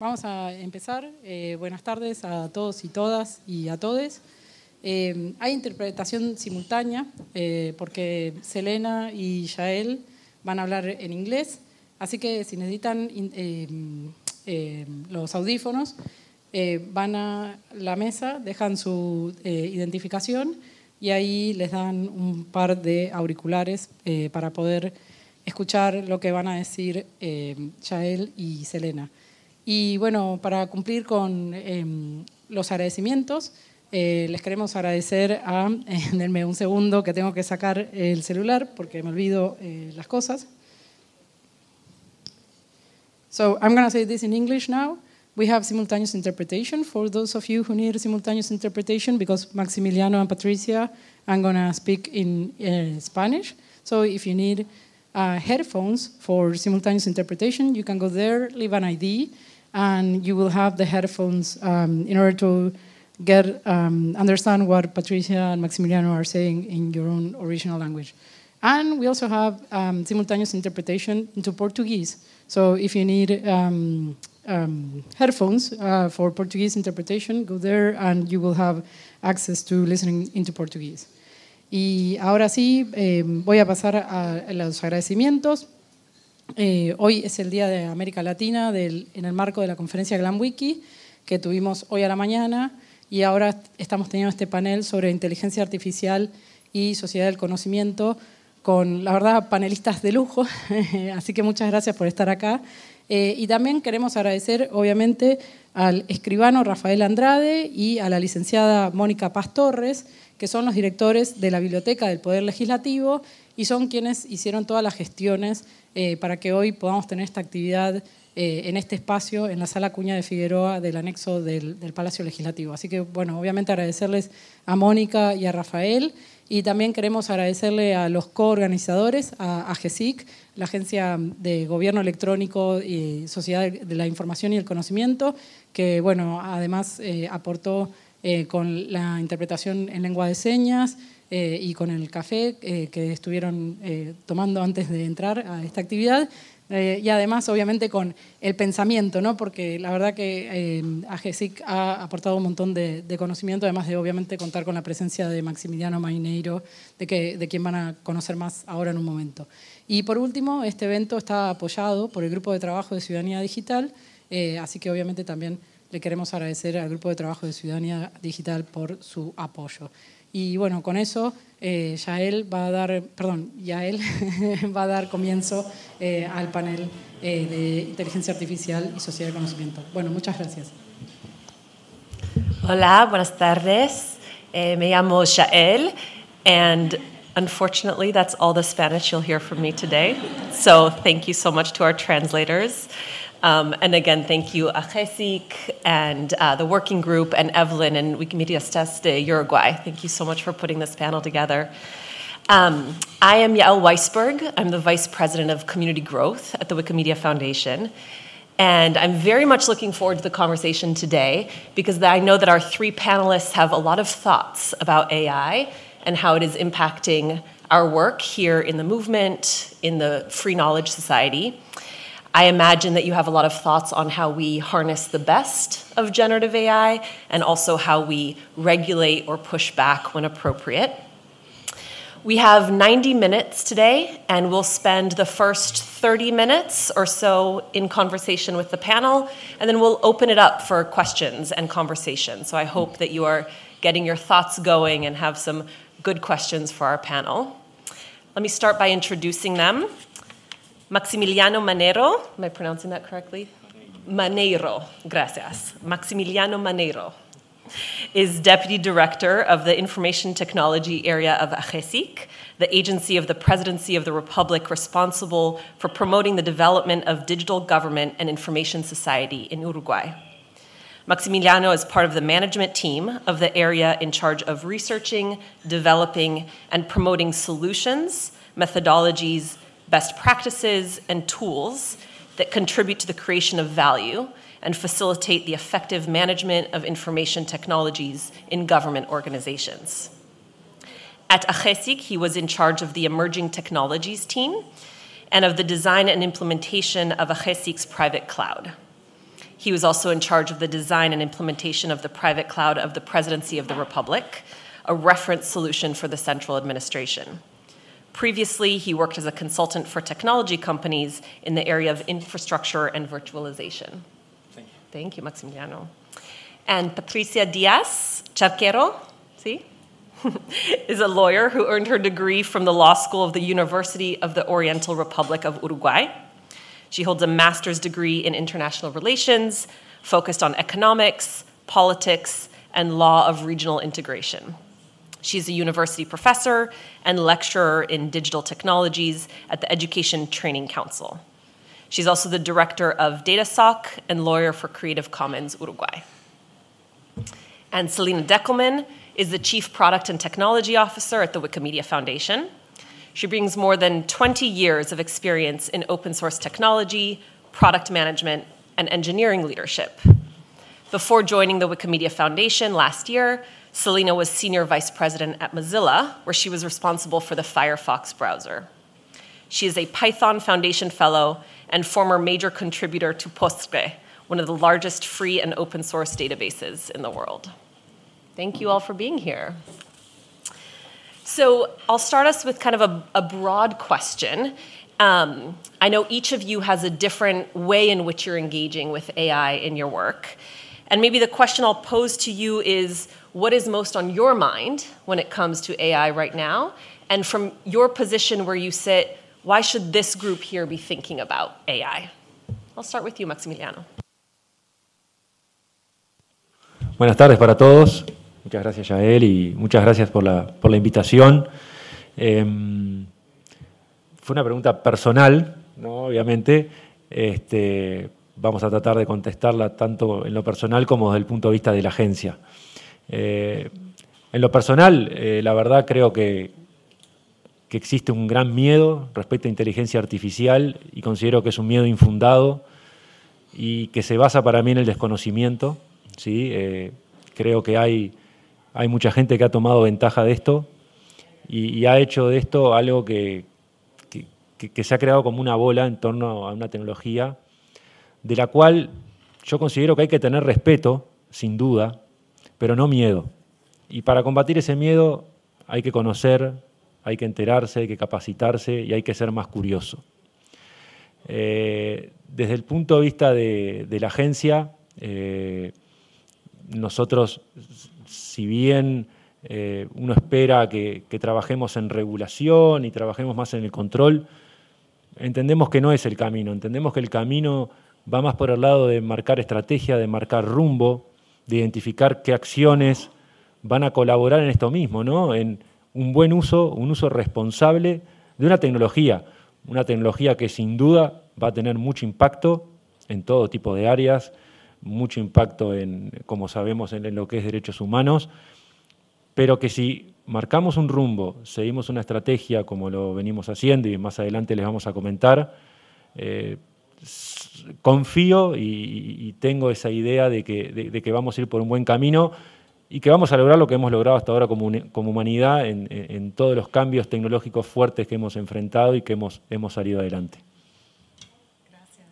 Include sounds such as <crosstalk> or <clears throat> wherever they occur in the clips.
Vamos a empezar. Eh, buenas tardes a todos y todas y a todes. Eh, hay interpretación simultánea eh, porque Selena y Yael van a hablar en inglés, así que si necesitan los audífonos, van a la mesa, dejan su identificación y ahí les dan un par de auriculares para poder escuchar lo que van a decir Yael y Selena. Y bueno, para cumplir con eh, los agradecimientos, eh, les queremos agradecer a, <laughs> eh, denme un segundo que tengo que sacar el celular porque me olvido eh, las cosas. So I'm going to say this in English now. We have simultaneous interpretation for those of you who need simultaneous interpretation because Maximiliano and Patricia, are going to speak in eh, Spanish. So if you need uh, headphones for simultaneous interpretation, you can go there, leave an ID, and you will have the headphones um, in order to get um, understand what Patricia and Maximiliano are saying in your own original language. And we also have um, simultaneous interpretation into Portuguese. So if you need um, um, headphones uh, for Portuguese interpretation, go there and you will have access to listening into Portuguese. Y ahora sí, eh, voy a pasar a, a los agradecimientos. Eh, hoy es el Día de América Latina en el marco de la conferencia GlamWiki que tuvimos hoy a la mañana y ahora estamos teniendo este panel sobre inteligencia artificial y sociedad del conocimiento con, la verdad, panelistas de lujo. <laughs> Así que muchas gracias por estar acá. Eh, y también queremos agradecer, obviamente, al escribano Rafael Andrade y a la licenciada Mónica Paz Torres, que son los directores de la Biblioteca del Poder Legislativo y son quienes hicieron todas las gestiones eh, para que hoy podamos tener esta actividad eh, en este espacio, en la sala Cuña de Figueroa del anexo del, Palacio Legislativo. Así que, bueno, obviamente agradecerles a Mónica y a Rafael y también queremos agradecerle a los coorganizadores, a, a GESIC, la Agencia de Gobierno Electrónico y Sociedad de la Información y el Conocimiento, que, bueno, además eh, aportó con la interpretación en lengua de señas, eh, y con el café eh, que estuvieron eh, tomando antes de entrar a esta actividad. y además, obviamente, con el pensamiento, ¿no? porque la verdad que AGESIC ha aportado un montón de, conocimiento, además de, obviamente, contar con la presencia de Maximiliano Maineiro, de, que, de quien van a conocer más ahora en un momento. Y por último, este evento está apoyado por el Grupo de Trabajo de Ciudadanía Digital, así que obviamente también le queremos agradecer al Grupo de Trabajo de Ciudadanía Digital por su apoyo. Y bueno, con eso eh, Yael va a dar, perdón, Yael <laughs> va a dar comienzo eh, al panel eh, de inteligencia artificial y sociedad de conocimiento. Bueno, muchas gracias. Hola, buenas tardes. Eh, me llamo Yael, and unfortunately, that's all the Spanish you'll hear from me today. So, thank you so much to our translators. Um, and again, thank you, Ajesic and uh, the working group and Evelyn and Wikimedias Test Uruguay. Thank you so much for putting this panel together. Um, I am Yael Weisberg. I'm the Vice President of Community Growth at the Wikimedia Foundation. And I'm very much looking forward to the conversation today because I know that our three panelists have a lot of thoughts about AI and how it is impacting our work here in the movement, in the Free Knowledge Society. I imagine that you have a lot of thoughts on how we harness the best of generative AI and also how we regulate or push back when appropriate. We have 90 minutes today, and we'll spend the first 30 minutes or so in conversation with the panel, and then we'll open it up for questions and conversation. So I hope that you are getting your thoughts going and have some good questions for our panel. Let me start by introducing them. Maximiliano Manero, am I pronouncing that correctly? Manero, gracias. Maximiliano Manero is Deputy Director of the Information Technology Area of AGESIC, the agency of the Presidency of the Republic responsible for promoting the development of digital government and information society in Uruguay. Maximiliano is part of the management team of the area in charge of researching, developing, and promoting solutions, methodologies, best practices, and tools that contribute to the creation of value and facilitate the effective management of information technologies in government organizations. At AGESIC, he was in charge of the emerging technologies team and of the design and implementation of AGESIC's private cloud. He was also in charge of the design and implementation of the private cloud of the Presidency of the Republic, a reference solution for the central administration. Previously, he worked as a consultant for technology companies in the area of infrastructure and virtualization. Thank you. Thank you, Maximiliano. And Patricia Diaz Chavquero, see, <laughs> is a lawyer who earned her degree from the law school of the University of the Oriental Republic of Uruguay. She holds a master's degree in international relations, focused on economics, politics, and law of regional integration. She's a university professor and lecturer in digital technologies at the Education Training Council. She's also the director of DataSoc and lawyer for Creative Commons Uruguay. And Selina Deckelman is the Chief Product and Technology Officer at the Wikimedia Foundation. She brings more than 20 years of experience in open source technology, product management, and engineering leadership. Before joining the Wikimedia Foundation last year, Selena was senior vice president at Mozilla, where she was responsible for the Firefox browser. She is a Python Foundation Fellow and former major contributor to Postgre, one of the largest free and open source databases in the world. Thank you all for being here. So I'll start us with kind of a, a broad question. Um, I know each of you has a different way in which you're engaging with AI in your work. And maybe the question I'll pose to you is what is most on your mind when it comes to AI right now? And from your position where you sit, why should this group here be thinking about AI? I'll start with you, Maximiliano. Buenas tardes para todos. Muchas gracias, Yael, y muchas gracias por la, por la invitación. Eh, fue una pregunta personal, ¿no? obviamente. Este, vamos a tratar de contestarla tanto en lo personal como desde el punto de vista de la agencia. Eh, en lo personal, eh, la verdad creo que, existe un gran miedo respecto a inteligencia artificial y considero que es un miedo infundado y que se basa para mí en el desconocimiento. ¿sí? Eh, creo que hay, mucha gente que ha tomado ventaja de esto y, ha hecho de esto algo que, se ha creado como una bola en torno a una tecnología de la cual yo considero que hay que tener respeto, sin duda, pero no miedo. Y para combatir ese miedo hay que conocer, hay que enterarse, hay que capacitarse y hay que ser más curioso. Eh, desde el punto de vista de, la agencia, eh, nosotros, si bien eh, uno espera que, trabajemos en regulación y trabajemos más en el control, entendemos que no es el camino, entendemos que el camino va más por el lado de marcar estrategia, de marcar rumbo, de identificar qué acciones van a colaborar en esto mismo, ¿no? en un buen uso, un uso responsable de una tecnología, una tecnología que sin duda va a tener mucho impacto en todo tipo de áreas, mucho impacto en, como sabemos, en lo que es derechos humanos, pero que si marcamos un rumbo, seguimos una estrategia como lo venimos haciendo y más adelante les vamos a comentar, eh, confío y, tengo esa idea de que, vamos a ir por un buen camino y que vamos a lograr lo que hemos logrado hasta ahora como, humanidad en, todos los cambios tecnológicos fuertes que hemos enfrentado y que hemos, hemos salido adelante. Gracias.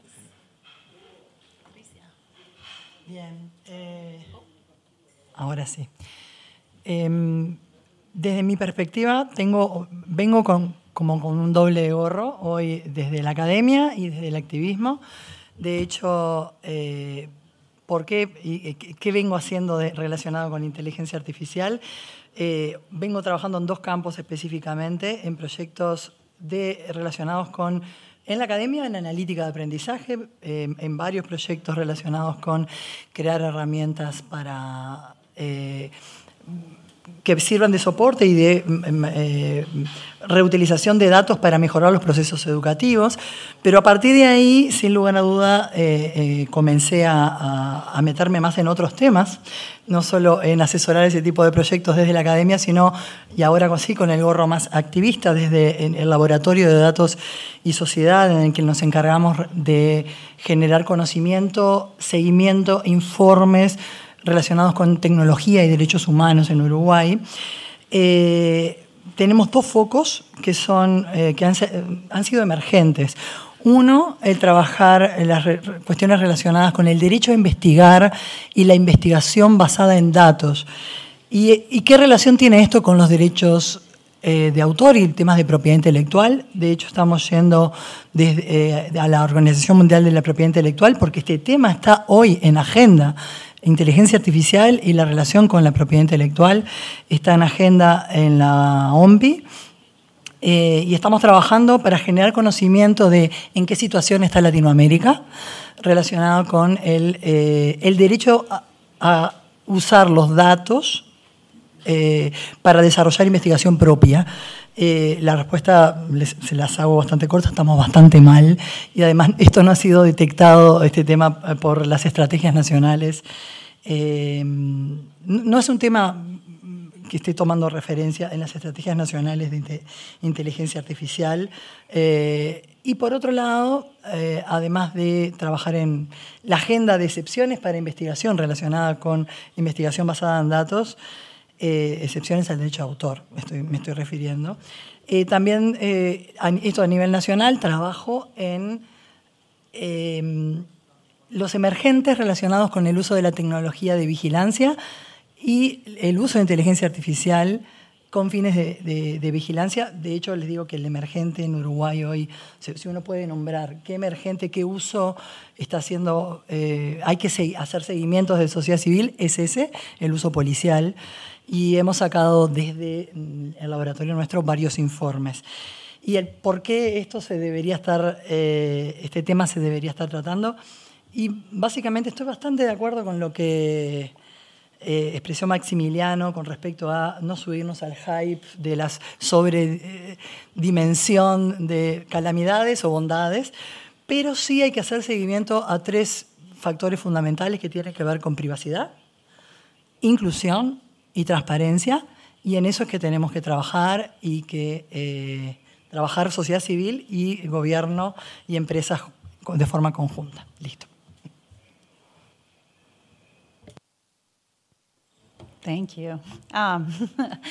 Bien. Eh, ahora sí. Em, desde mi perspectiva, tengo, vengo con como con un doble gorro hoy desde la academia y desde el activismo. De hecho, eh, ¿por qué, eh, qué vengo haciendo relacionado con inteligencia artificial? Eh, vengo trabajando en dos campos específicamente, en proyectos de, relacionados con en la academia, en analítica de aprendizaje, eh, en varios proyectos relacionados con crear herramientas para que sirvan de soporte y de mm, mm, eh, reutilización de datos para mejorar los procesos educativos. Pero a partir de ahí, sin lugar a duda, eh, eh, comencé a, a, meterme más en otros temas, no solo en asesorar ese tipo de proyectos desde la academia, sino, y ahora sí, con el gorro más activista, desde el laboratorio de datos y sociedad, en el que nos encargamos de generar conocimiento, seguimiento, informes, relacionados con tecnología y derechos humanos en Uruguay. Eh, tenemos dos focos que, son, eh, que han, sido emergentes. Uno, el trabajar las cuestiones relacionadas con el derecho a investigar y la investigación basada en datos. ¿Y, qué relación tiene esto con los derechos eh, de autor y temas de propiedad intelectual? De hecho, estamos yendo a la Organización Mundial de la Propiedad Intelectual porque este tema está hoy en agenda inteligencia artificial y la relación con la propiedad intelectual está en agenda en la OMPI. Eh, y estamos trabajando para generar conocimiento de en qué situación está Latinoamérica relacionado con el, eh, derecho a, usar los datos eh, para desarrollar investigación propia. Eh, la respuesta se las hago bastante corta, estamos bastante mal y además esto no ha sido detectado, este tema, eh, por las estrategias nacionales. Eh, no es un tema que esté tomando referencia en las estrategias nacionales de inteligencia artificial. y por otro lado, además de trabajar en la agenda de excepciones para investigación relacionada con investigación basada en datos, eh, excepciones al derecho de autor, me estoy refiriendo. Eh, también, eh, esto a nivel nacional, trabajo en em, los emergentes relacionados con el uso de la tecnología de vigilancia y el uso de inteligencia artificial con fines de, vigilancia. De hecho, les digo que el emergente en Uruguay hoy, si uno puede nombrar qué emergente, qué uso está haciendo, eh, hay que hacer seguimientos de sociedad civil, es ese, el uso policial. Y hemos sacado desde mm, el laboratorio nuestro varios informes. Y el por qué esto se debería estar, eh, este tema se debería estar tratando. Y básicamente estoy bastante de acuerdo con lo que eh, expresó Maximiliano con respecto a no subirnos al hype de la sobredimensión de calamidades o bondades, pero sí hay que hacer seguimiento a tres factores fundamentales que tienen que ver con privacidad, inclusión y transparencia, y en eso es que tenemos que trabajar y que eh, trabajar sociedad civil y gobierno y empresas de forma conjunta. Listo. Thank you. Um,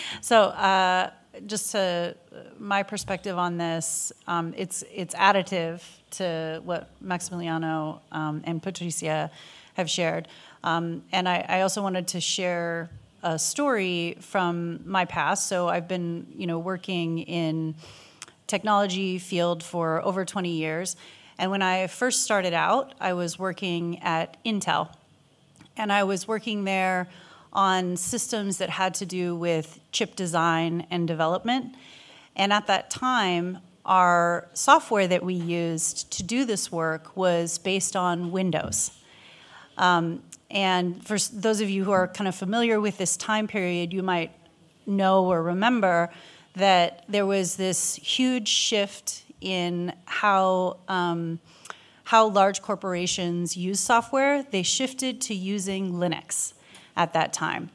<laughs> so, uh, just to uh, my perspective on this, um, it's it's additive to what Maximiliano um, and Patricia have shared, um, and I, I, also wanted to share a story from my past. So I've been, you know, working in technology field for over 20 years, and when I first started out, I was working at Intel, and I was working there on systems that had to do with chip design and development. And at that time, our software that we used to do this work was based on Windows. Um, and for those of you who are kind of familiar with this time period, you might know or remember that there was this huge shift in how, um, how large corporations use software. They shifted to using Linux at that time.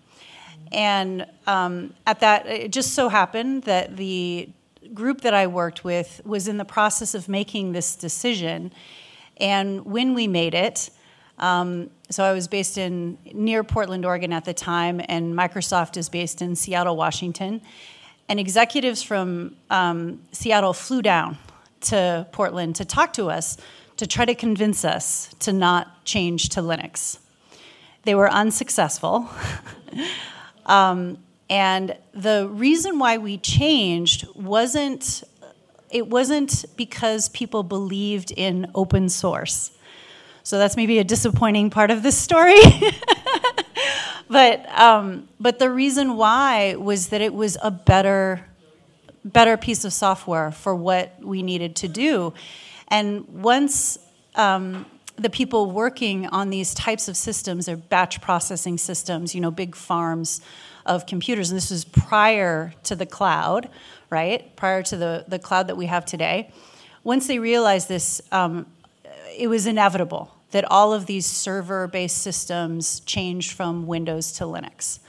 And um, at that, it just so happened that the group that I worked with was in the process of making this decision. And when we made it, um, so I was based in near Portland, Oregon at the time, and Microsoft is based in Seattle, Washington. And executives from um, Seattle flew down to Portland to talk to us to try to convince us to not change to Linux. They were unsuccessful. <laughs> um, and the reason why we changed wasn't it wasn't because people believed in open source. So that's maybe a disappointing part of this story. <laughs> but um, but the reason why was that it was a better better piece of software for what we needed to do. And once um, the people working on these types of systems or batch processing systems, you know, big farms of computers. And this was prior to the cloud, right? Prior to the, the cloud that we have today. Once they realized this, um, it was inevitable that all of these server based systems changed from Windows to Linux.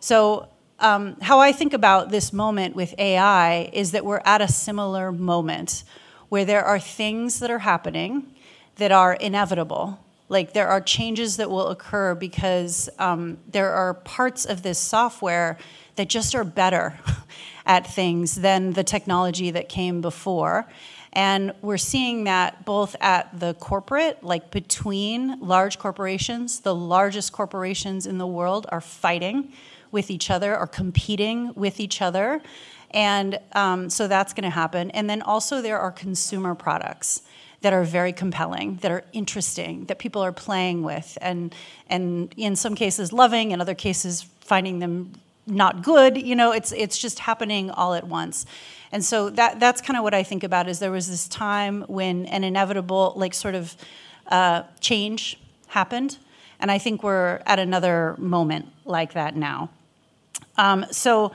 So, um, how I think about this moment with AI is that we're at a similar moment where there are things that are happening that are inevitable. Like there are changes that will occur because um, there are parts of this software that just are better <laughs> at things than the technology that came before. And we're seeing that both at the corporate, like between large corporations, the largest corporations in the world are fighting with each other, are competing with each other. And um, so that's going to happen. And then also, there are consumer products that are very compelling, that are interesting, that people are playing with, and and in some cases loving, in other cases finding them not good. You know, it's it's just happening all at once. And so that that's kind of what I think about is there was this time when an inevitable like sort of uh, change happened, and I think we're at another moment like that now. Um, so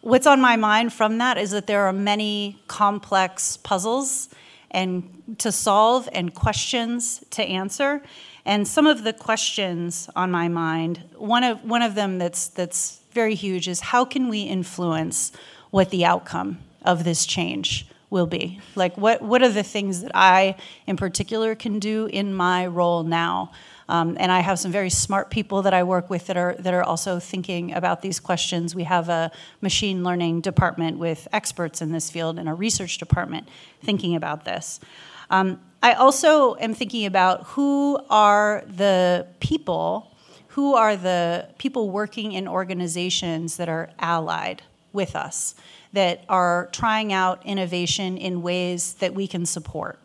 what's on my mind from that is that there are many complex puzzles and to solve and questions to answer. And some of the questions on my mind, one of, one of them that's, that's very huge is how can we influence what the outcome of this change will be? Like, what, what are the things that I, in particular, can do in my role now um, and I have some very smart people that I work with that are that are also thinking about these questions. We have a machine learning department with experts in this field and a research department thinking about this. Um, I also am thinking about who are the people, who are the people working in organizations that are allied with us, that are trying out innovation in ways that we can support.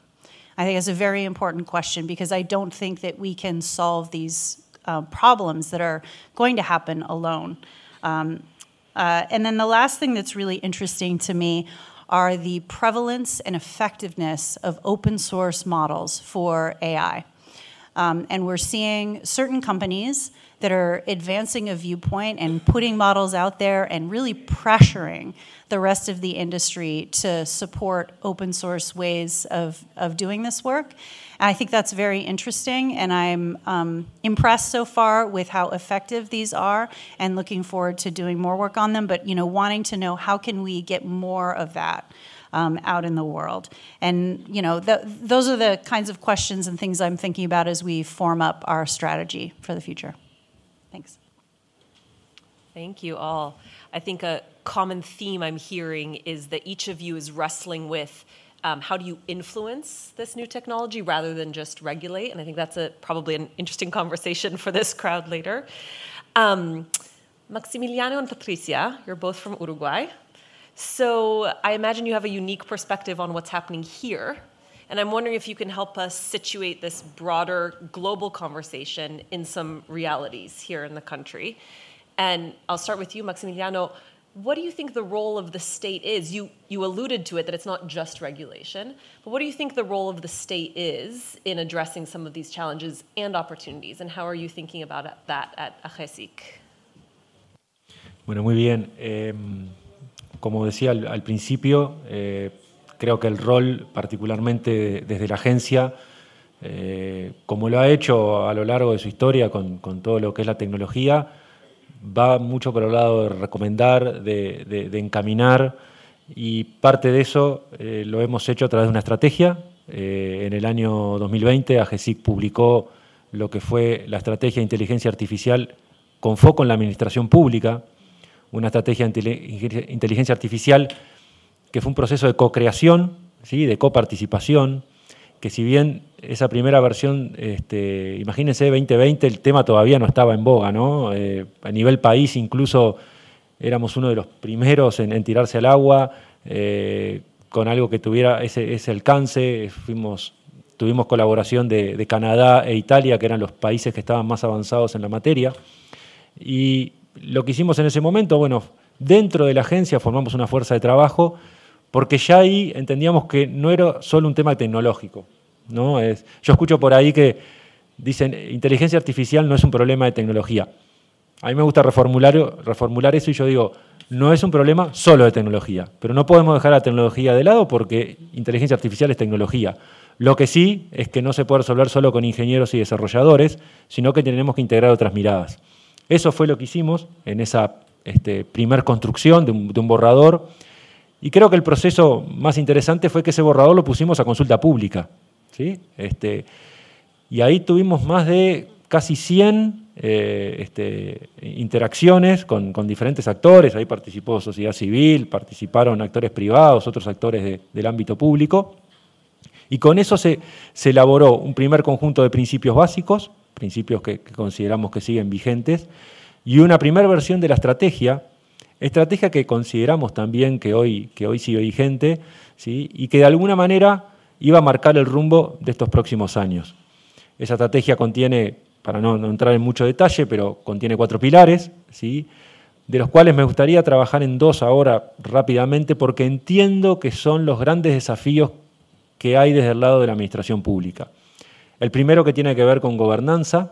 I think it's a very important question because I don't think that we can solve these uh, problems that are going to happen alone. Um, uh, and then the last thing that's really interesting to me are the prevalence and effectiveness of open source models for AI. Um, and we're seeing certain companies that are advancing a viewpoint and putting models out there and really pressuring the rest of the industry to support open source ways of, of doing this work. And I think that's very interesting, and I'm um, impressed so far with how effective these are, and looking forward to doing more work on them. But you know, wanting to know how can we get more of that. Um, out in the world. And you know, the, those are the kinds of questions and things I'm thinking about as we form up our strategy for the future. Thanks. Thank you all. I think a common theme I'm hearing is that each of you is wrestling with um, how do you influence this new technology rather than just regulate? And I think that's a, probably an interesting conversation for this crowd later. Um, Maximiliano and Patricia, you're both from Uruguay. So I imagine you have a unique perspective on what's happening here and I'm wondering if you can help us situate this broader global conversation in some realities here in the country. And I'll start with you, Maximiliano. What do you think the role of the state is? You, you alluded to it that it's not just regulation, but what do you think the role of the state is in addressing some of these challenges and opportunities? And how are you thinking about that at AGESIC? Bueno, muy bien. como decía al, al principio, eh, Creo que el rol, particularmente desde la agencia, eh, como lo ha hecho a lo largo de su historia con, todo lo que es la tecnología, va mucho por el lado de recomendar, de, encaminar, y parte de eso eh, lo hemos hecho a través de una estrategia. Eh, en el año 2020, AGESIC publicó lo que fue la estrategia de inteligencia artificial con foco en la administración pública, una estrategia de inteligencia artificial que fue un proceso de co-creación, ¿sí? de coparticipación, que si bien esa primera versión, este, imagínense 2020, el tema todavía no estaba en boga, ¿no? Eh, a nivel país incluso éramos uno de los primeros en, tirarse al agua, eh, con algo que tuviera ese, alcance, tuvimos colaboración de, Canadá e Italia, que eran los países que estaban más avanzados en la materia, y lo que hicimos en ese momento, bueno, dentro de la agencia formamos una fuerza de trabajo, porque ya ahí entendíamos que no era solo un tema tecnológico. ¿no? yo escucho por ahí que dicen, inteligencia artificial no es un problema de tecnología. A mí me gusta reformular, eso y yo digo, no es un problema solo de tecnología, pero no podemos dejar la tecnología de lado porque inteligencia artificial es tecnología. Lo que sí es que no se puede resolver solo con ingenieros y desarrolladores, sino que tenemos que integrar otras miradas. Eso fue lo que hicimos en esa este, primer construcción de un borrador y creo que el proceso más interesante fue que ese borrador lo pusimos a consulta pública. Este, y ahí tuvimos más de casi 100 eh, este, interacciones con, diferentes actores. Ahí participó sociedad civil, participaron actores privados, otros actores del ámbito público. Y con eso se, elaboró un primer conjunto de principios básicos, principios que, que consideramos que siguen vigentes, y una primera versión de la estrategia Estrategia que consideramos también que hoy, que hoy sigue vigente ¿sí? y que de alguna manera iba a marcar el rumbo de estos próximos años. Esa estrategia contiene, para no, entrar en mucho detalle, pero contiene cuatro pilares, ¿sí? de los cuales me gustaría trabajar en dos ahora rápidamente porque entiendo que son los grandes desafíos que hay desde el lado de la administración pública. El primero que tiene que ver con gobernanza,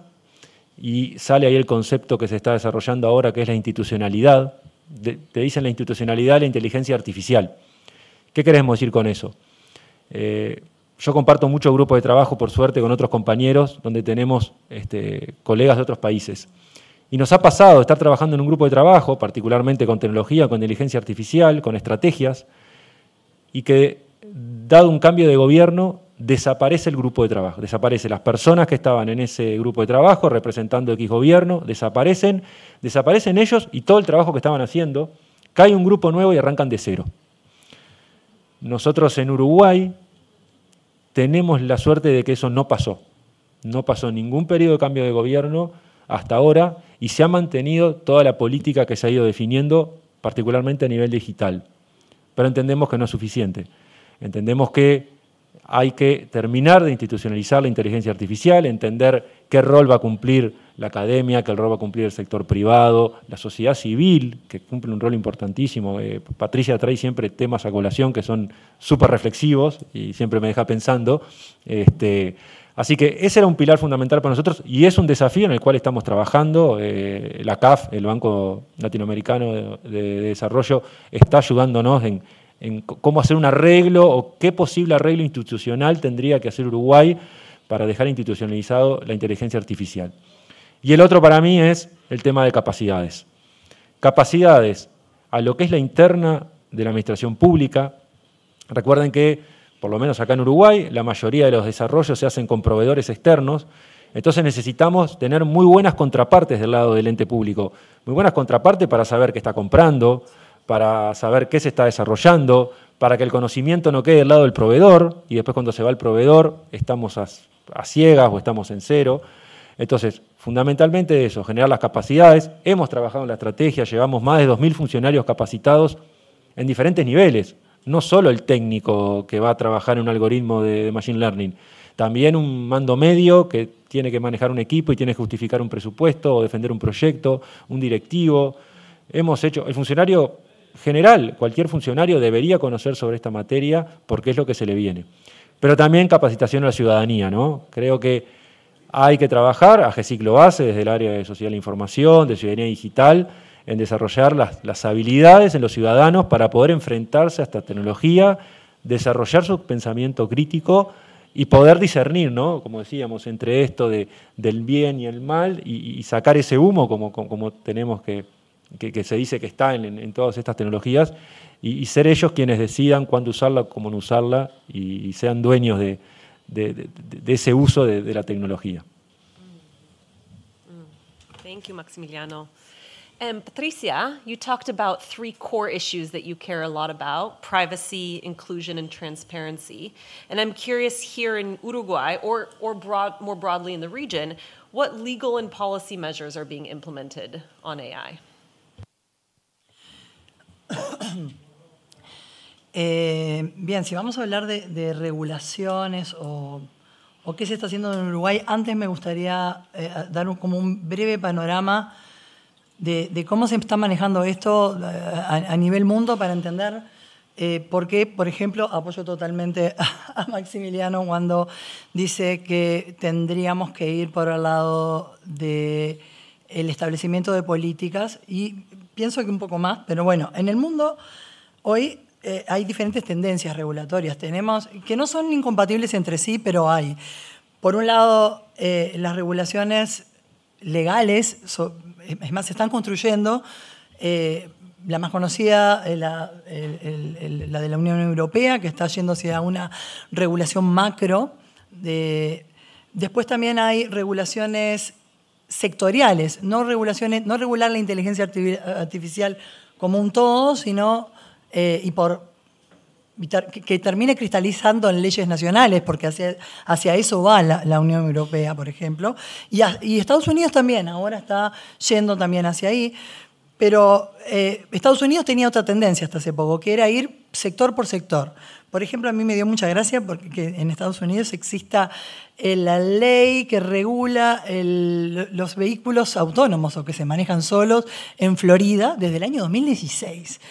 y sale ahí el concepto que se está desarrollando ahora, que es la institucionalidad, te dicen la institucionalidad de la inteligencia artificial. ¿Qué queremos decir con eso? Eh, yo comparto mucho grupo de trabajo, por suerte, con otros compañeros, donde tenemos este, colegas de otros países. Y nos ha pasado estar trabajando en un grupo de trabajo, particularmente con tecnología, con inteligencia artificial, con estrategias, y que, dado un cambio de gobierno, desaparece el grupo de trabajo, desaparecen las personas que estaban en ese grupo de trabajo representando X gobierno, desaparecen, desaparecen ellos y todo el trabajo que estaban haciendo, cae un grupo nuevo y arrancan de cero. Nosotros en Uruguay tenemos la suerte de que eso no pasó. No pasó ningún periodo de cambio de gobierno hasta ahora y se ha mantenido toda la política que se ha ido definiendo, particularmente a nivel digital. Pero entendemos que no es suficiente. Entendemos que hay que terminar de institucionalizar la inteligencia artificial, entender qué rol va a cumplir la academia, qué rol va a cumplir el sector privado, la sociedad civil, que cumple un rol importantísimo. Eh, Patricia trae siempre temas a colación que son súper reflexivos y siempre me deja pensando. Este, así que ese era un pilar fundamental para nosotros y es un desafío en el cual estamos trabajando. Eh, la CAF, el Banco Latinoamericano de Desarrollo, está ayudándonos en en cómo hacer un arreglo o qué posible arreglo institucional tendría que hacer Uruguay para dejar institucionalizado la inteligencia artificial. Y el otro para mí es el tema de capacidades. Capacidades a lo que es la interna de la administración pública. Recuerden que, por lo menos acá en Uruguay, la mayoría de los desarrollos se hacen con proveedores externos. Entonces necesitamos tener muy buenas contrapartes del lado del ente público. Muy buenas contrapartes para saber qué está comprando, para saber qué se está desarrollando, para que el conocimiento no quede del lado del proveedor y después cuando se va el proveedor estamos a, a ciegas o estamos en cero. Entonces, fundamentalmente eso, generar las capacidades. Hemos trabajado en la estrategia, llevamos más de 2.000 funcionarios capacitados en diferentes niveles, no solo el técnico que va a trabajar en un algoritmo de, Machine Learning, también un mando medio que tiene que manejar un equipo y tiene que justificar un presupuesto o defender un proyecto, un directivo. Hemos hecho, el funcionario general, cualquier funcionario debería conocer sobre esta materia porque es lo que se le viene. Pero también capacitación a la ciudadanía, ¿no? Creo que hay que trabajar, a lo hace desde el área de social e información, de ciudadanía digital, en desarrollar las, habilidades en los ciudadanos para poder enfrentarse a esta tecnología, desarrollar su pensamiento crítico y poder discernir, ¿no? como decíamos, entre esto de, del bien y el mal y, sacar ese humo como, como tenemos que, que, se dice que está en, todas estas tecnologías, y, ser ellos quienes decidan cuándo usarla, cómo no usarla, y, sean dueños de, ese uso de, la tecnología. Thank you, Maximiliano. Patricia, you talked about three core issues that you care a lot about privacy, inclusion, and transparency. And I'm curious here in Uruguay, or, more broadly in the region, what legal and policy measures are being implemented on AI? <coughs> Eh, bien, si vamos a hablar de, regulaciones o, qué se está haciendo en Uruguay, antes me gustaría eh, dar un, como un breve panorama de, cómo se está manejando esto eh, a, nivel mundo para entender por qué, por ejemplo, apoyo totalmente <laughs> a, Maximiliano cuando dice que tendríamos que ir por el lado de establecimiento de políticas y pienso que un poco más, pero bueno, en el mundo hoy eh, hay diferentes tendencias regulatorias. Tenemos, que no son incompatibles entre sí, pero hay. Por un lado, eh, las regulaciones legales, es más, se están construyendo. Eh, la más conocida, la, de la Unión Europea, que está yéndose hacia una regulación macro. después también hay regulaciones sectoriales, no, regulaciones, no regular la inteligencia artificial como un todo, sino eh, y por que, termine cristalizando en leyes nacionales, porque hacia, hacia eso va la, Unión Europea, por ejemplo, y, Estados Unidos también, ahora está yendo también hacia ahí, pero eh, Estados Unidos tenía otra tendencia hasta hace poco, que era ir sector por sector, por ejemplo, a mí me dio mucha gracia porque en Estados Unidos exista eh, la ley que regula los vehículos autónomos o que se manejan solos en Florida desde el año 2016.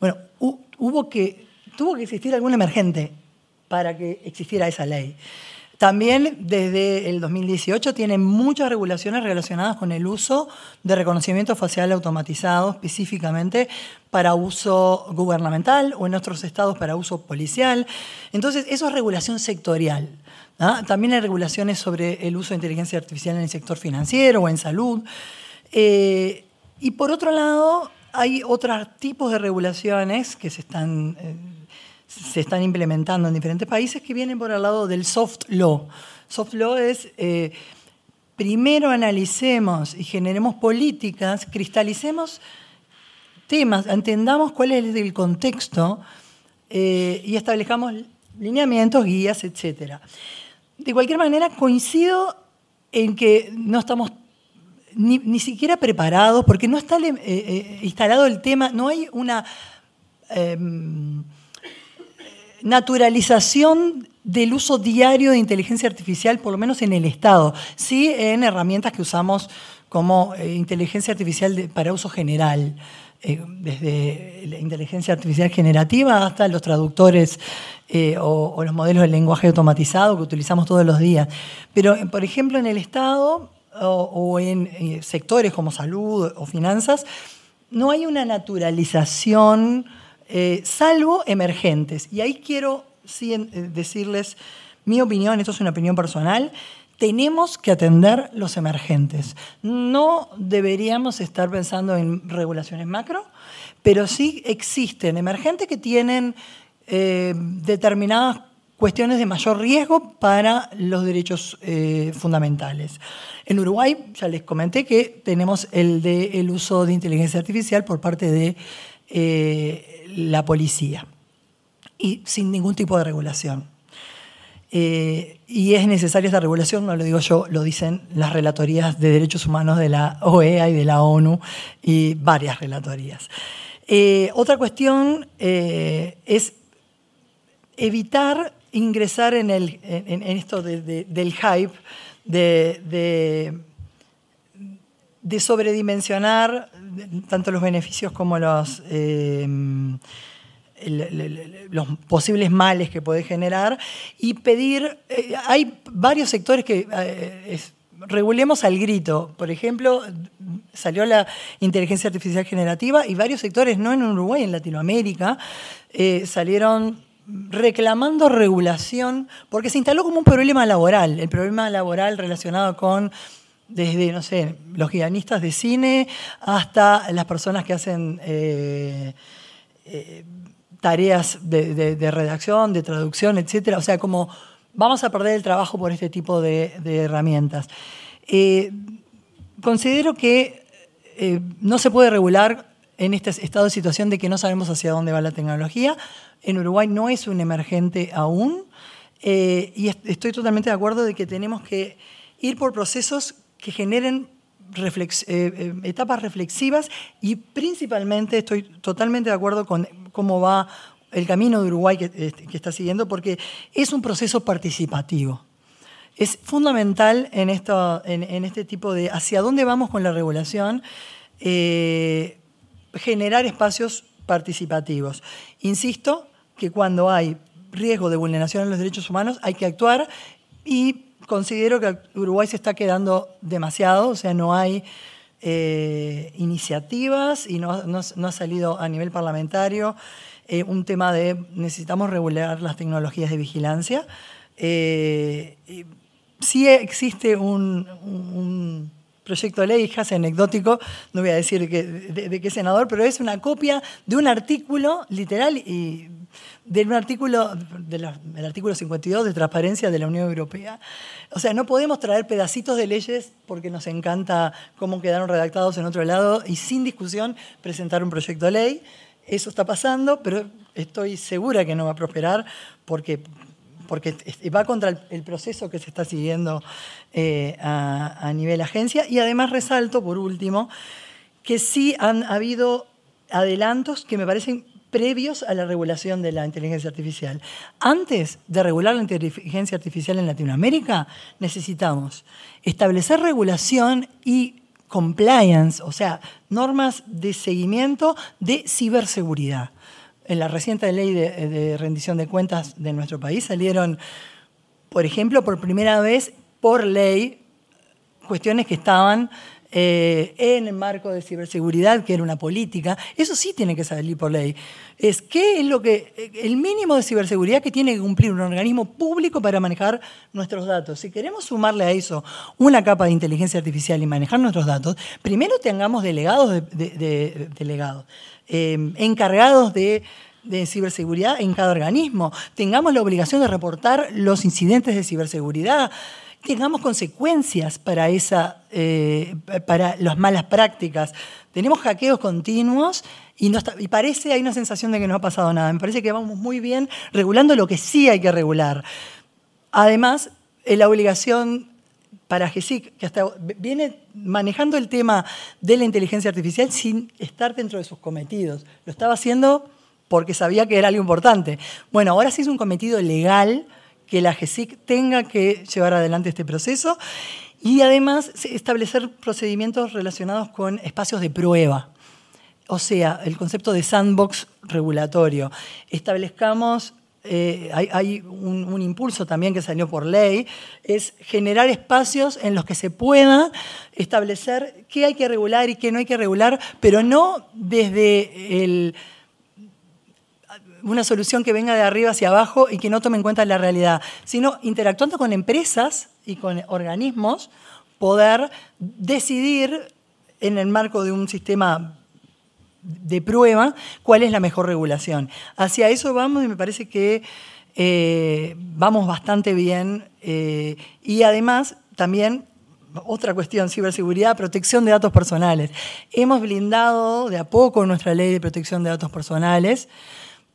Bueno, hubo que, tuvo que existir algún emergente para que existiera esa ley. También desde el 2018 tiene muchas regulaciones relacionadas con el uso de reconocimiento facial automatizado específicamente para uso gubernamental o en otros estados para uso policial. Entonces, eso es regulación sectorial. También hay regulaciones sobre el uso de inteligencia artificial en el sector financiero o en salud. Eh, y por otro lado, hay otros tipos de regulaciones que se están... Eh, se están implementando en diferentes países que vienen por el lado del soft law. Soft law es, eh, primero analicemos y generemos políticas, cristalicemos temas, entendamos cuál es el contexto eh, y establezcamos lineamientos, guías, etc. De cualquier manera, coincido en que no estamos ni, siquiera preparados porque no está eh, instalado el tema, no hay una... Em, Naturalización del uso diario de inteligencia artificial, por lo menos en el Estado, sí en herramientas que usamos como eh, inteligencia artificial para uso general, eh, desde la inteligencia artificial generativa hasta los traductores eh, o, los modelos de lenguaje automatizado que utilizamos todos los días. Pero, por ejemplo, en el Estado o en sectores como salud o finanzas, no hay una naturalización eh, salvo emergentes. Y ahí quiero eh, decirles mi opinión, esto es una opinión personal, tenemos que atender los emergentes. No deberíamos estar pensando en regulaciones macro, pero sí existen emergentes que tienen eh, determinadas cuestiones de mayor riesgo para los derechos fundamentales. En Uruguay, ya les comenté que tenemos el, de, el uso de inteligencia artificial por parte de eh, la policía y sin ningún tipo de regulación. Eh, y es necesaria esta regulación, no lo digo yo, lo dicen las relatorías de derechos humanos de la OEA y de la ONU y varias relatorías. Eh, otra cuestión es evitar ingresar en, el, esto del hype, de, de sobredimensionar tanto los beneficios como los, eh, los posibles males que puede generar y pedir, eh, hay varios sectores que eh, regulemos al grito. Por ejemplo, salió la inteligencia artificial generativa y varios sectores, no en Uruguay, en Latinoamérica, salieron reclamando regulación porque se instaló como un problema laboral, el problema laboral relacionado con desde, no sé, los guionistas de cine hasta las personas que hacen eh, eh, tareas de, redacción, de traducción, etcétera. O sea, como vamos a perder el trabajo por este tipo de, herramientas. Eh, considero que no se puede regular en este estado de situación de que no sabemos hacia dónde va la tecnología. En Uruguay no es un emergente aún. y estoy totalmente de acuerdo de que tenemos que ir por procesos que generen eh, eh, etapas reflexivas y principalmente estoy totalmente de acuerdo con cómo va el camino de Uruguay que, este, está siguiendo, porque es un proceso participativo es fundamental en, esto, en, este tipo de hacia dónde vamos con la regulación, eh, generar espacios participativos. Insisto que cuando hay riesgo de vulneración en los derechos humanos hay que actuar y considero que Uruguay se está quedando demasiado, o sea, no hay eh, iniciativas y no, ha salido a nivel parlamentario eh, un tema de necesitamos regular las tecnologías de vigilancia. Eh, sí existe un, proyecto de ley, casi anecdótico, no voy a decir de qué senador, pero es una copia de un artículo literal y de artículo, del artículo 52 de transparencia de la Unión Europea. O sea, no podemos traer pedacitos de leyes porque nos encanta cómo quedaron redactados en otro lado y sin discusión presentar un proyecto de ley. Eso está pasando, pero estoy segura que no va a prosperar porque, porque va contra el, proceso que se está siguiendo eh, a nivel agencia. Y además resalto, por último, que sí han habido adelantos que me parecen previos a la regulación de la inteligencia artificial. Antes de regular la inteligencia artificial en Latinoamérica, necesitamos establecer regulación y compliance, o sea, normas de seguimiento de ciberseguridad. En la reciente ley de, rendición de cuentas de nuestro país salieron, por ejemplo, por primera vez por ley, cuestiones que estaban eh, en el marco de ciberseguridad, que era una política, eso sí tiene que salir por ley. Es qué es lo que, eh, el mínimo de ciberseguridad que tiene que cumplir un organismo público para manejar nuestros datos. Si queremos sumarle a eso una capa de inteligencia artificial y manejar nuestros datos, primero tengamos delegados, de, delegados eh, encargados de de ciberseguridad en cada organismo. Tengamos la obligación de reportar los incidentes de ciberseguridad tengamos consecuencias para, esa, eh, para las malas prácticas. Tenemos hackeos continuos y, no parece, hay una sensación de que no ha pasado nada. Me parece que vamos muy bien regulando lo que sí hay que regular. Además, la obligación para GESIC, que hasta viene manejando el tema de la inteligencia artificial sin estar dentro de sus cometidos. Lo estaba haciendo porque sabía que era algo importante. Bueno, ahora sí es un cometido legal que la GESIC tenga que llevar adelante este proceso y además establecer procedimientos relacionados con espacios de prueba. O sea, el concepto de sandbox regulatorio. Establezcamos eh, hay, un, un, impulso también que salió por ley, es generar espacios en los que se pueda establecer qué hay que regular y qué no hay que regular, pero no desde el una solución que venga de arriba hacia abajo y que no tome en cuenta la realidad, sino interactuando con empresas y con organismos, poder decidir en el marco de un sistema de prueba cuál es la mejor regulación. Hacia eso vamos y me parece que eh, vamos bastante bien eh, y además también otra cuestión, ciberseguridad, protección de datos personales. Hemos blindado de a poco nuestra ley de protección de datos personales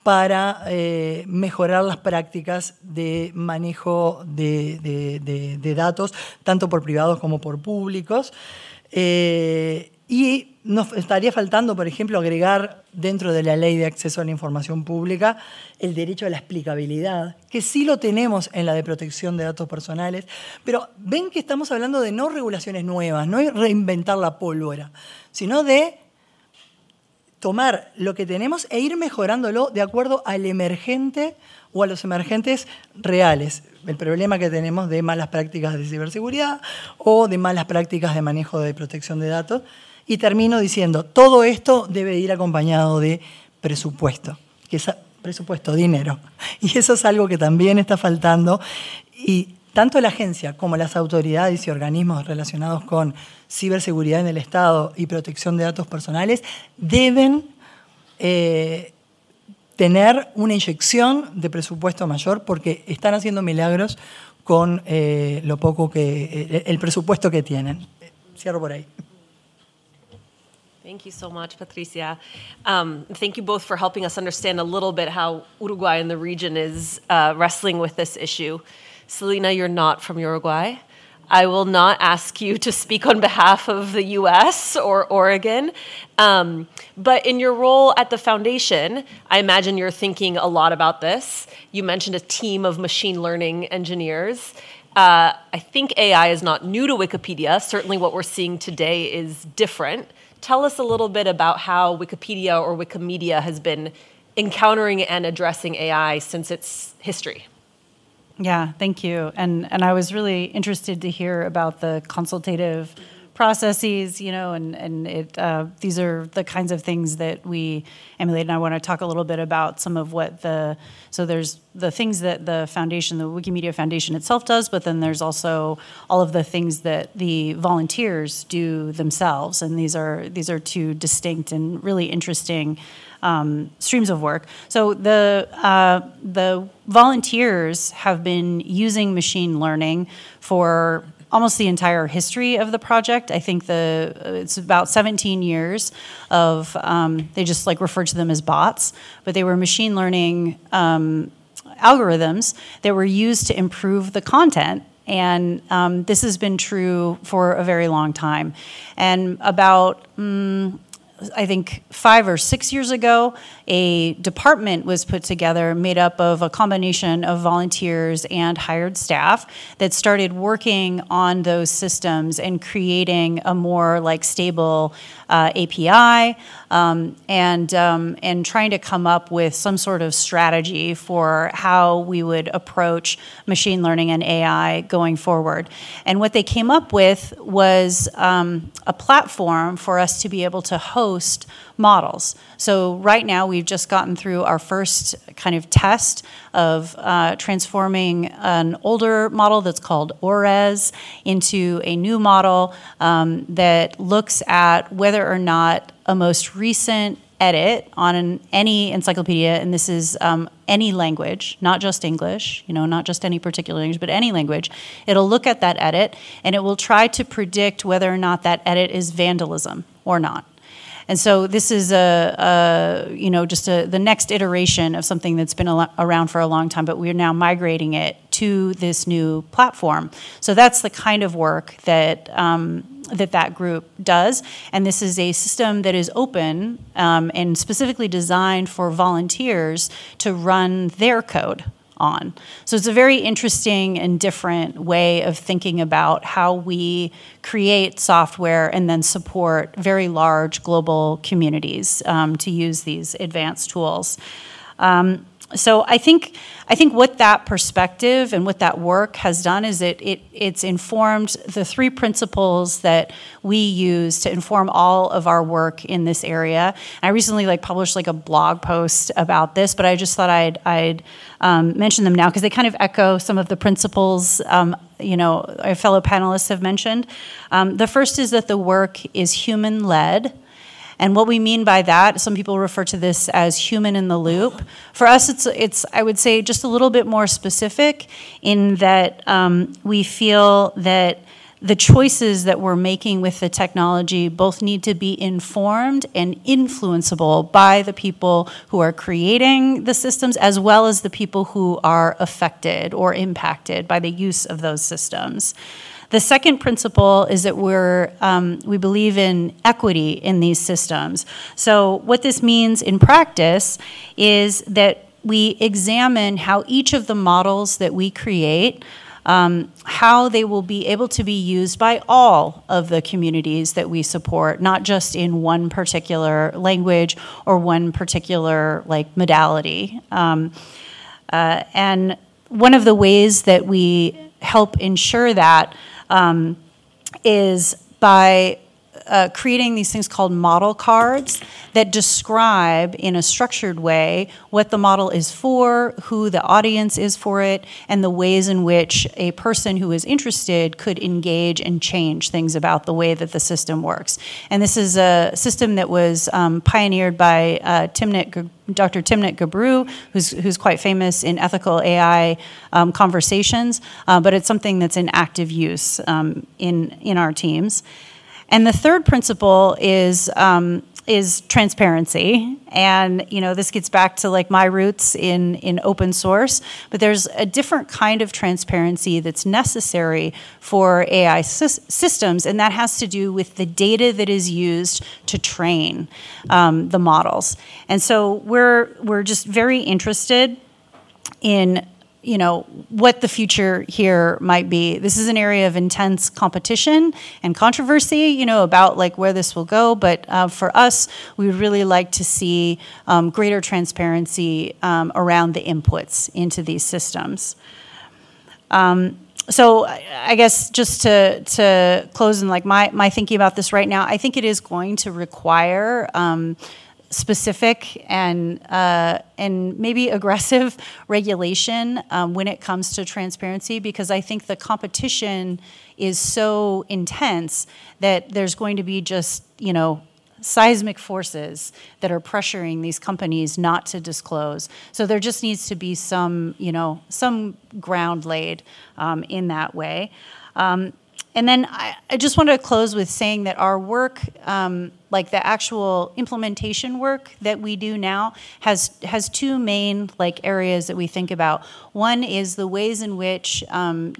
para eh, mejorar las prácticas de manejo de, datos, tanto por privados como por públicos. Eh, y nos estaría faltando, por ejemplo, agregar dentro de la ley de acceso a la información pública el derecho a la explicabilidad, que sí lo tenemos en la de protección de datos personales, pero ven que estamos hablando de no regulaciones nuevas, no reinventar la pólvora, sino de tomar lo que tenemos e ir mejorándolo de acuerdo al emergente o a los emergentes reales. El problema que tenemos de malas prácticas de ciberseguridad o de malas prácticas de manejo de protección de datos. Y termino diciendo, todo esto debe ir acompañado de presupuesto, que es presupuesto, dinero. <laughs> Y eso es algo que también está faltando y tanto la agencia como las autoridades y organismos relacionados con ciberseguridad en el Estado y protección de datos personales deben eh, tener una inyección de presupuesto mayor porque están haciendo milagros con eh, lo poco que eh, el presupuesto que tienen. Cierro por ahí. Thank you so much, Patricia. Um, thank you both for helping us understand a little bit how Uruguay and the region is uh, wrestling with this issue. Selena, you're not from Uruguay. I will not ask you to speak on behalf of the US or Oregon. Um, but in your role at the foundation, I imagine you're thinking a lot about this. You mentioned a team of machine learning engineers. Uh, I think AI is not new to Wikipedia. Certainly, what we're seeing today is different. Tell us a little bit about how Wikipedia or Wikimedia has been encountering and addressing AI since its history. Yeah, thank you. And and I was really interested to hear about the consultative processes, you know, and and it uh, these are the kinds of things that we emulate. And I want to talk a little bit about some of what the so there's the things that the foundation, the Wikimedia Foundation itself does, but then there's also all of the things that the volunteers do themselves, and these are these are two distinct and really interesting um, streams of work. So the uh, the volunteers have been using machine learning for almost the entire history of the project. I think the it's about 17 years of um, they just like referred to them as bots, but they were machine learning um, algorithms that were used to improve the content. And um, this has been true for a very long time. And about mm, I think five or six years ago, a department was put together made up of a combination of volunteers and hired staff that started working on those systems and creating a more like stable uh, API um, and um, and trying to come up with some sort of strategy for how we would approach machine learning and AI going forward. And what they came up with was um, a platform for us to be able to host models. So right now we've just gotten through our first kind of test of uh, transforming an older model that's called ORES into a new model um, that looks at whether or not a most recent edit on an, any encyclopedia, and this is um, any language, not just English, you know, not just any particular language, but any language, it'll look at that edit and it will try to predict whether or not that edit is vandalism or not. And so this is a, a you know just a, the next iteration of something that's been around for a long time, but we're now migrating it to this new platform. So that's the kind of work that. Um, that that group does. And this is a system that is open um, and specifically designed for volunteers to run their code on. So it's a very interesting and different way of thinking about how we create software and then support very large global communities um, to use these advanced tools. Um, so I think I think what that perspective and what that work has done is it, it it's informed the three principles that we use to inform all of our work in this area. And I recently like published like a blog post about this, but I just thought I'd I'd um, mention them now because they kind of echo some of the principles um, you know our fellow panelists have mentioned. Um, the first is that the work is human led. And what we mean by that, some people refer to this as human in the loop. For us, it's, it's I would say, just a little bit more specific in that um, we feel that the choices that we're making with the technology both need to be informed and influenceable by the people who are creating the systems as well as the people who are affected or impacted by the use of those systems. The second principle is that we're, um, we believe in equity in these systems. So what this means in practice is that we examine how each of the models that we create um, how they will be able to be used by all of the communities that we support, not just in one particular language or one particular like modality. Um, uh, and one of the ways that we help ensure that um, is by uh, creating these things called model cards that describe in a structured way what the model is for, who the audience is for it, and the ways in which a person who is interested could engage and change things about the way that the system works. And this is a system that was um, pioneered by uh, Timnit Dr. Timnit Gebru, who's, who's quite famous in ethical AI um, conversations, uh, but it's something that's in active use um, in, in our teams. And the third principle is um, is transparency and you know this gets back to like my roots in in open source but there's a different kind of transparency that's necessary for ai systems and that has to do with the data that is used to train um, the models and so we're we're just very interested in you know what the future here might be this is an area of intense competition and controversy you know about like where this will go but uh, for us we would really like to see um, greater transparency um, around the inputs into these systems um, so I guess just to to close in like my my thinking about this right now, I think it is going to require um, specific and uh, and maybe aggressive <laughs> regulation um, when it comes to transparency because I think the competition is so intense that there's going to be just you know seismic forces that are pressuring these companies not to disclose. So there just needs to be some you know some ground laid um, in that way. Um, and then I, I, just want to close with saying that our work um, like the actual implementation work that we do now has has two main like areas that we think about. One is the ways in which um,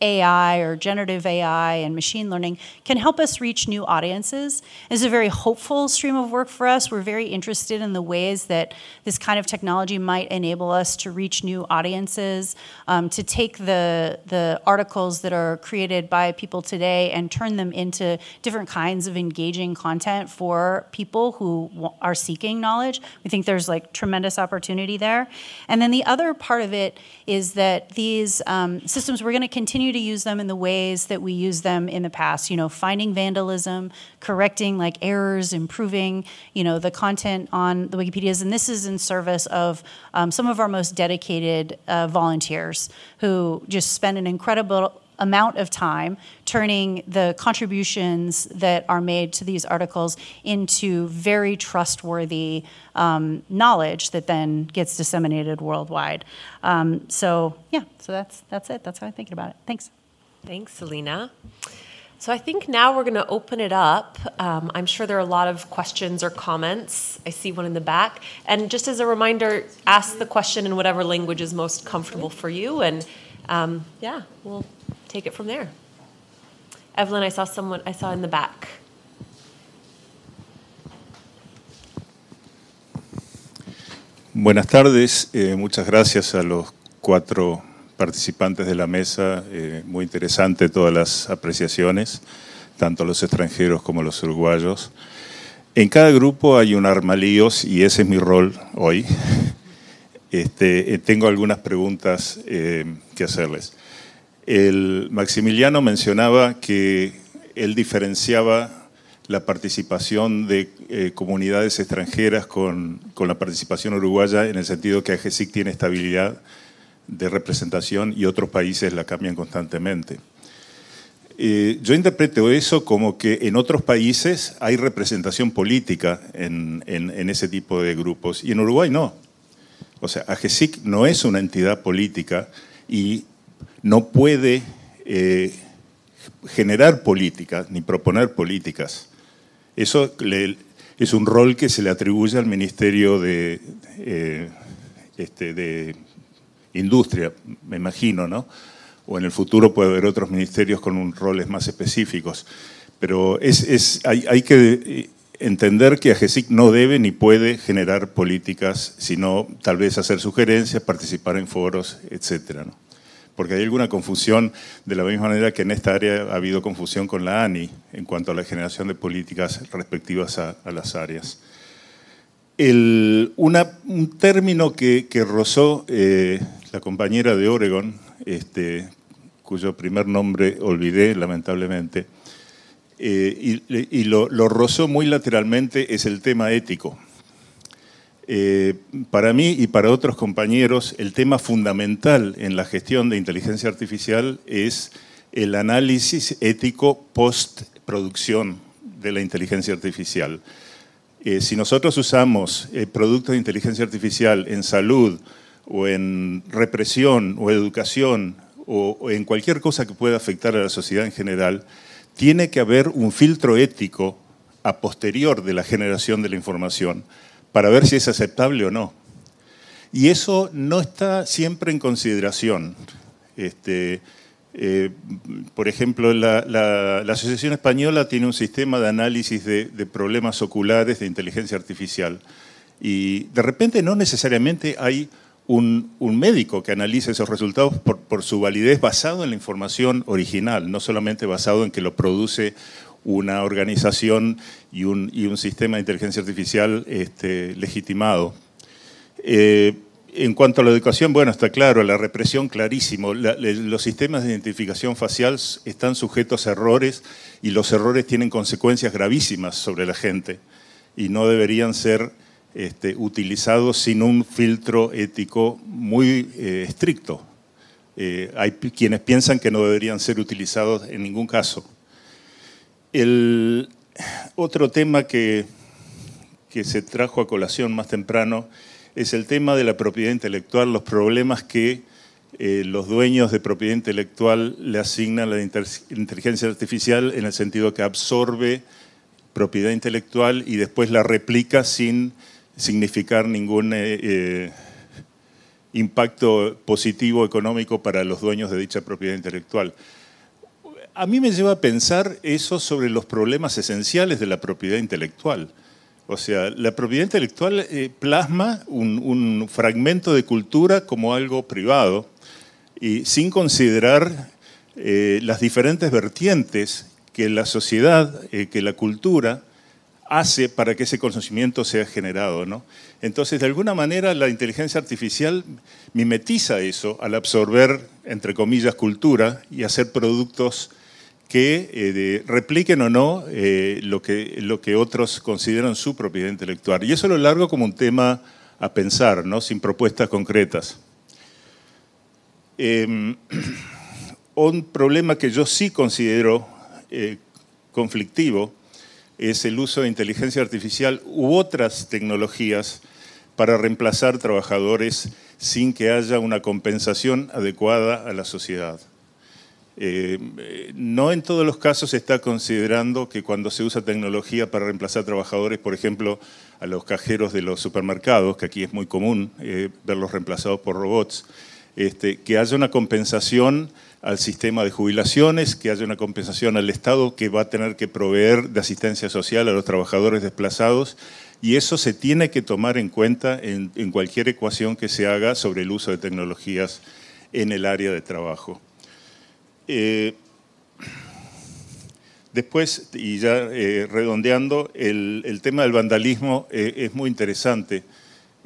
AI or generative AI and machine learning can help us reach new audiences. It's a very hopeful stream of work for us. We're very interested in the ways that this kind of technology might enable us to reach new audiences, um, to take the, the articles that are created by people today and turn them into different kinds of engaging content for people who are seeking knowledge. We think there's like tremendous opportunity there. And then the other part of it is that these um, systems, we're going to continue continue to use them in the ways that we use them in the past, you know, finding vandalism, correcting like errors, improving, you know, the content on the Wikipedias. And this is in service of um, some of our most dedicated uh, volunteers who just spend an incredible amount of time turning the contributions that are made to these articles into very trustworthy um, knowledge that then gets disseminated worldwide. Um, so yeah, so that's that's it. That's how I'm thinking about it. Thanks. Thanks, Selena. So I think now we're going to open it up. Um, I'm sure there are a lot of questions or comments. I see one in the back. And just as a reminder, ask the question in whatever language is most comfortable for you and. Um, yeah, we'll take it from there. Evelyn, I saw someone, I saw in the back. Buenas tardes, eh, muchas gracias a los cuatro participantes de la mesa, eh, muy interesante todas las apreciaciones, tanto los extranjeros como los uruguayos. En cada grupo hay un armalíos y ese es mi rol hoy. <laughs> Este, eh, tengo algunas preguntas que hacerles. El Maximiliano mencionaba que él diferenciaba la participación de eh, comunidades extranjeras con, la participación uruguaya en el sentido que AGESIC tiene estabilidad de representación y otros países la cambian constantemente. Eh, yo interpreto eso como que en otros países hay representación política en, ese tipo de grupos y en Uruguay no. O sea, AGESIC no es una entidad política, y no puede eh, generar políticas ni proponer políticas. Eso es un rol que se le atribuye al Ministerio de, eh, este, de Industria, me imagino, ¿no? O en el futuro puede haber otros ministerios con roles más específicos. Pero es, es hay, hay que eh, entender que AGESIC no debe ni puede generar políticas, sino tal vez hacer sugerencias, participar en foros, etcétera. Porque hay alguna confusión, de la misma manera que en esta área ha habido confusión con la ANI en cuanto a la generación de políticas respectivas a, las áreas. un término que, rozó eh, la compañera de Oregon, este, cuyo primer nombre olvidé lamentablemente, eh, y, lo, rozó muy lateralmente, es el tema ético. Eh, para mí y para otros compañeros, el tema fundamental en la gestión de inteligencia artificial es el análisis ético post-producción de la inteligencia artificial. Eh, si nosotros usamos productos de inteligencia artificial en salud o en represión o educación o en cualquier cosa que pueda afectar a la sociedad en general, tiene que haber un filtro ético a posterior de la generación de la información para ver si es aceptable o no. Y eso no está siempre en consideración. Este, eh, por ejemplo, la, Asociación Española tiene un sistema de análisis de, de, problemas oculares de inteligencia artificial y de repente no necesariamente hay un, médico que analice esos resultados por, su validez basado en la información original, no solamente basado en que lo produce una organización y un, sistema de inteligencia artificial este, legitimado. Eh, en cuanto a la educación, bueno, está claro, la represión clarísimo. los sistemas de identificación facial están sujetos a errores y los errores tienen consecuencias gravísimas sobre la gente y no deberían ser utilizados este, utilizado sin un filtro ético muy eh, estricto. Eh, hay quienes piensan que no deberían ser utilizados en ningún caso. El otro tema que, que se trajo a colación más temprano es el tema de la propiedad intelectual, los problemas que eh, los dueños de propiedad intelectual le asignan a la inteligencia artificial en el sentido que absorbe propiedad intelectual y después la replica sin significar ningún eh, eh, impacto positivo económico para los dueños de dicha propiedad intelectual. A mí me lleva a pensar eso sobre los problemas esenciales de la propiedad intelectual. O sea, la propiedad intelectual eh, plasma un, fragmento de cultura como algo privado y sin considerar las diferentes vertientes que la sociedad, que la cultura hace para que ese conocimiento sea generado. ¿no? Entonces, de alguna manera, la inteligencia artificial mimetiza eso al absorber, entre comillas, cultura y hacer productos que eh, repliquen o no eh, lo, que, lo que otros consideran su propiedad intelectual. Y eso lo largo como un tema a pensar, ¿no? sin propuestas concretas. Em, <clears throat> un problema que yo sí considero eh, conflictivo es el uso de inteligencia artificial u otras tecnologías para reemplazar trabajadores sin que haya una compensación adecuada a la sociedad. Eh, eh, no en todos los casos se está considerando que cuando se usa tecnología para reemplazar trabajadores, por ejemplo, a los cajeros de los supermercados, que aquí es muy común eh, verlos reemplazados por robots, este, que haya una compensación al sistema de jubilaciones, que haya una compensación al Estado que va a tener que proveer de asistencia social a los trabajadores desplazados y eso se tiene que tomar en cuenta en, cualquier ecuación que se haga sobre el uso de tecnologías en el área de trabajo. Eh, después, y ya eh, redondeando, el, tema del vandalismo eh, es muy interesante.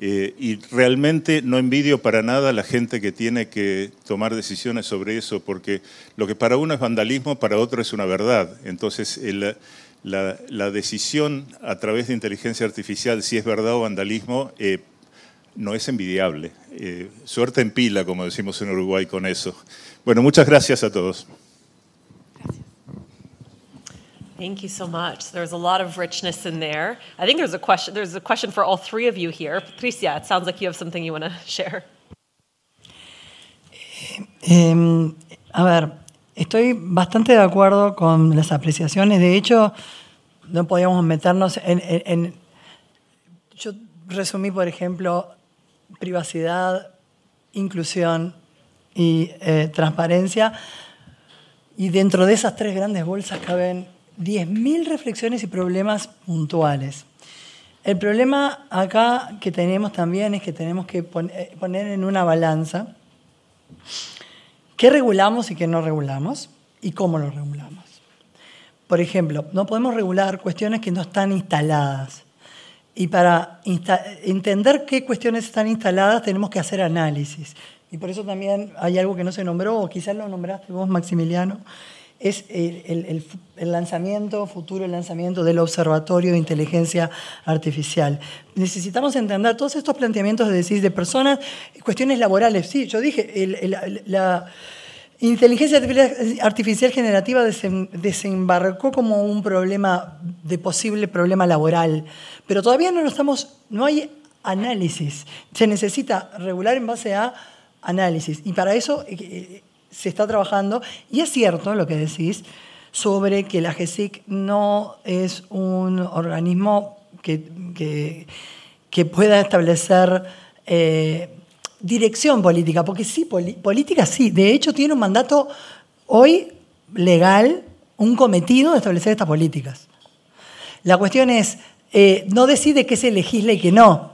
Eh, y realmente no envidio para nada a la gente que tiene que tomar decisiones sobre eso, porque lo que para uno es vandalismo, para otro es una verdad. Entonces, la, decisión a través de inteligencia artificial, si es verdad o vandalismo, eh, no es envidiable. Eh, suerte en pila, como decimos en Uruguay con eso. Bueno, muchas gracias a todos. Thank you so much. There's a lot of richness in there. I think there's a question. There's a question for all three of you here. Patricia, it sounds like you have something you want to <laughs> share. Em, a ver, estoy bastante de acuerdo con las apreciaciones. De hecho, no podíamos meternos en, en, en yo resumí, por ejemplo, privacidad, inclusión y eh, transparencia. Y dentro de esas tres grandes bolsas caben 10.000 reflexiones y problemas puntuales. El problema acá que tenemos también es que tenemos que eh, poner en una balanza qué regulamos y qué no regulamos y cómo lo regulamos. Por ejemplo, no podemos regular cuestiones que no están instaladas. Y para entender qué cuestiones están instaladas tenemos que hacer análisis. Y por eso también hay algo que no se nombró, o quizás lo nombraste vos, Maximiliano, es el, lanzamiento futuro, el lanzamiento del Observatorio de Inteligencia Artificial. Necesitamos entender todos estos planteamientos de decir de personas, cuestiones laborales. Sí, yo dije, la inteligencia artificial generativa desembarcó como un problema de posible problema laboral, pero todavía no lo estamos, no hay análisis. Se necesita regular en base a análisis. Y para eso eh, eh, se está trabajando, y es cierto lo que decís, sobre que la GESIC no es un organismo que, que, pueda establecer eh, dirección política, porque sí, política sí, de hecho tiene un mandato hoy legal, un cometido de establecer estas políticas. La cuestión es, eh, no decide qué se legisla y qué no,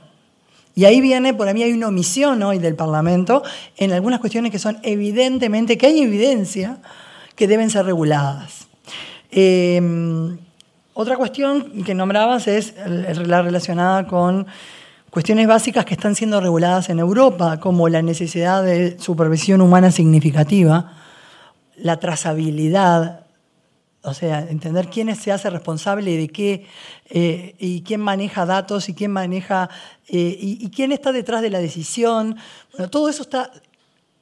y ahí viene, por mí hay una omisión hoy del Parlamento en algunas cuestiones que son evidentemente, que hay evidencia que deben ser reguladas. Eh, otra cuestión que nombrabas es la relacionada con cuestiones básicas que están siendo reguladas en Europa, como la necesidad de supervisión humana significativa, la trazabilidad o sea, entender quién se hace responsable de qué eh, y quién maneja datos y quién maneja eh, y, quién está detrás de la decisión. todo eso está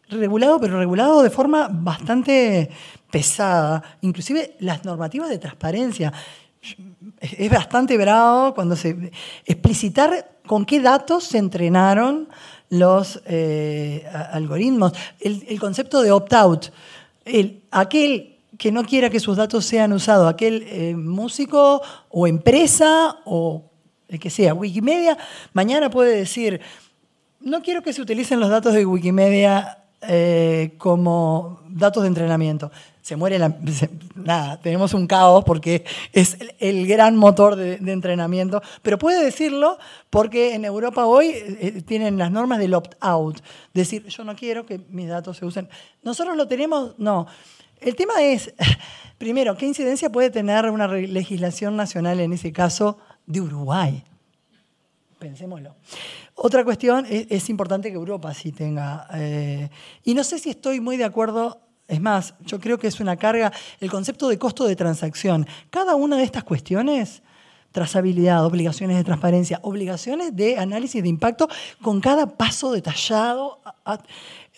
regulado, pero regulado de forma bastante pesada. Inclusive las normativas de transparencia. Es bastante bravo cuando se explicitar con qué datos se entrenaron los eh, algoritmos. El, el, concepto de opt-out. Aquel que no quiera que sus datos sean usados, aquel eh, músico o empresa o el que sea, Wikimedia, mañana puede decir, no quiero que se utilicen los datos de Wikimedia eh, como datos de entrenamiento. Se muere la... <laughs> nada, tenemos un caos porque es el, gran motor de, entrenamiento, pero puede decirlo porque en Europa hoy eh, tienen las normas del opt-out, decir, yo no quiero que mis datos se usen. Nosotros lo tenemos, no. El tema es, <sighs> primero, ¿qué incidencia puede tener una legislación nacional, en ese caso, de Uruguay? Pensémoslo. Otra cuestión, e-, es, importante que Europa sí tenga... Eh, y no sé si estoy muy de acuerdo es más, yo creo que es una carga el concepto de costo de transacción. Cada una de estas cuestiones, trazabilidad, obligaciones de transparencia, obligaciones de análisis de impacto, con cada paso detallado,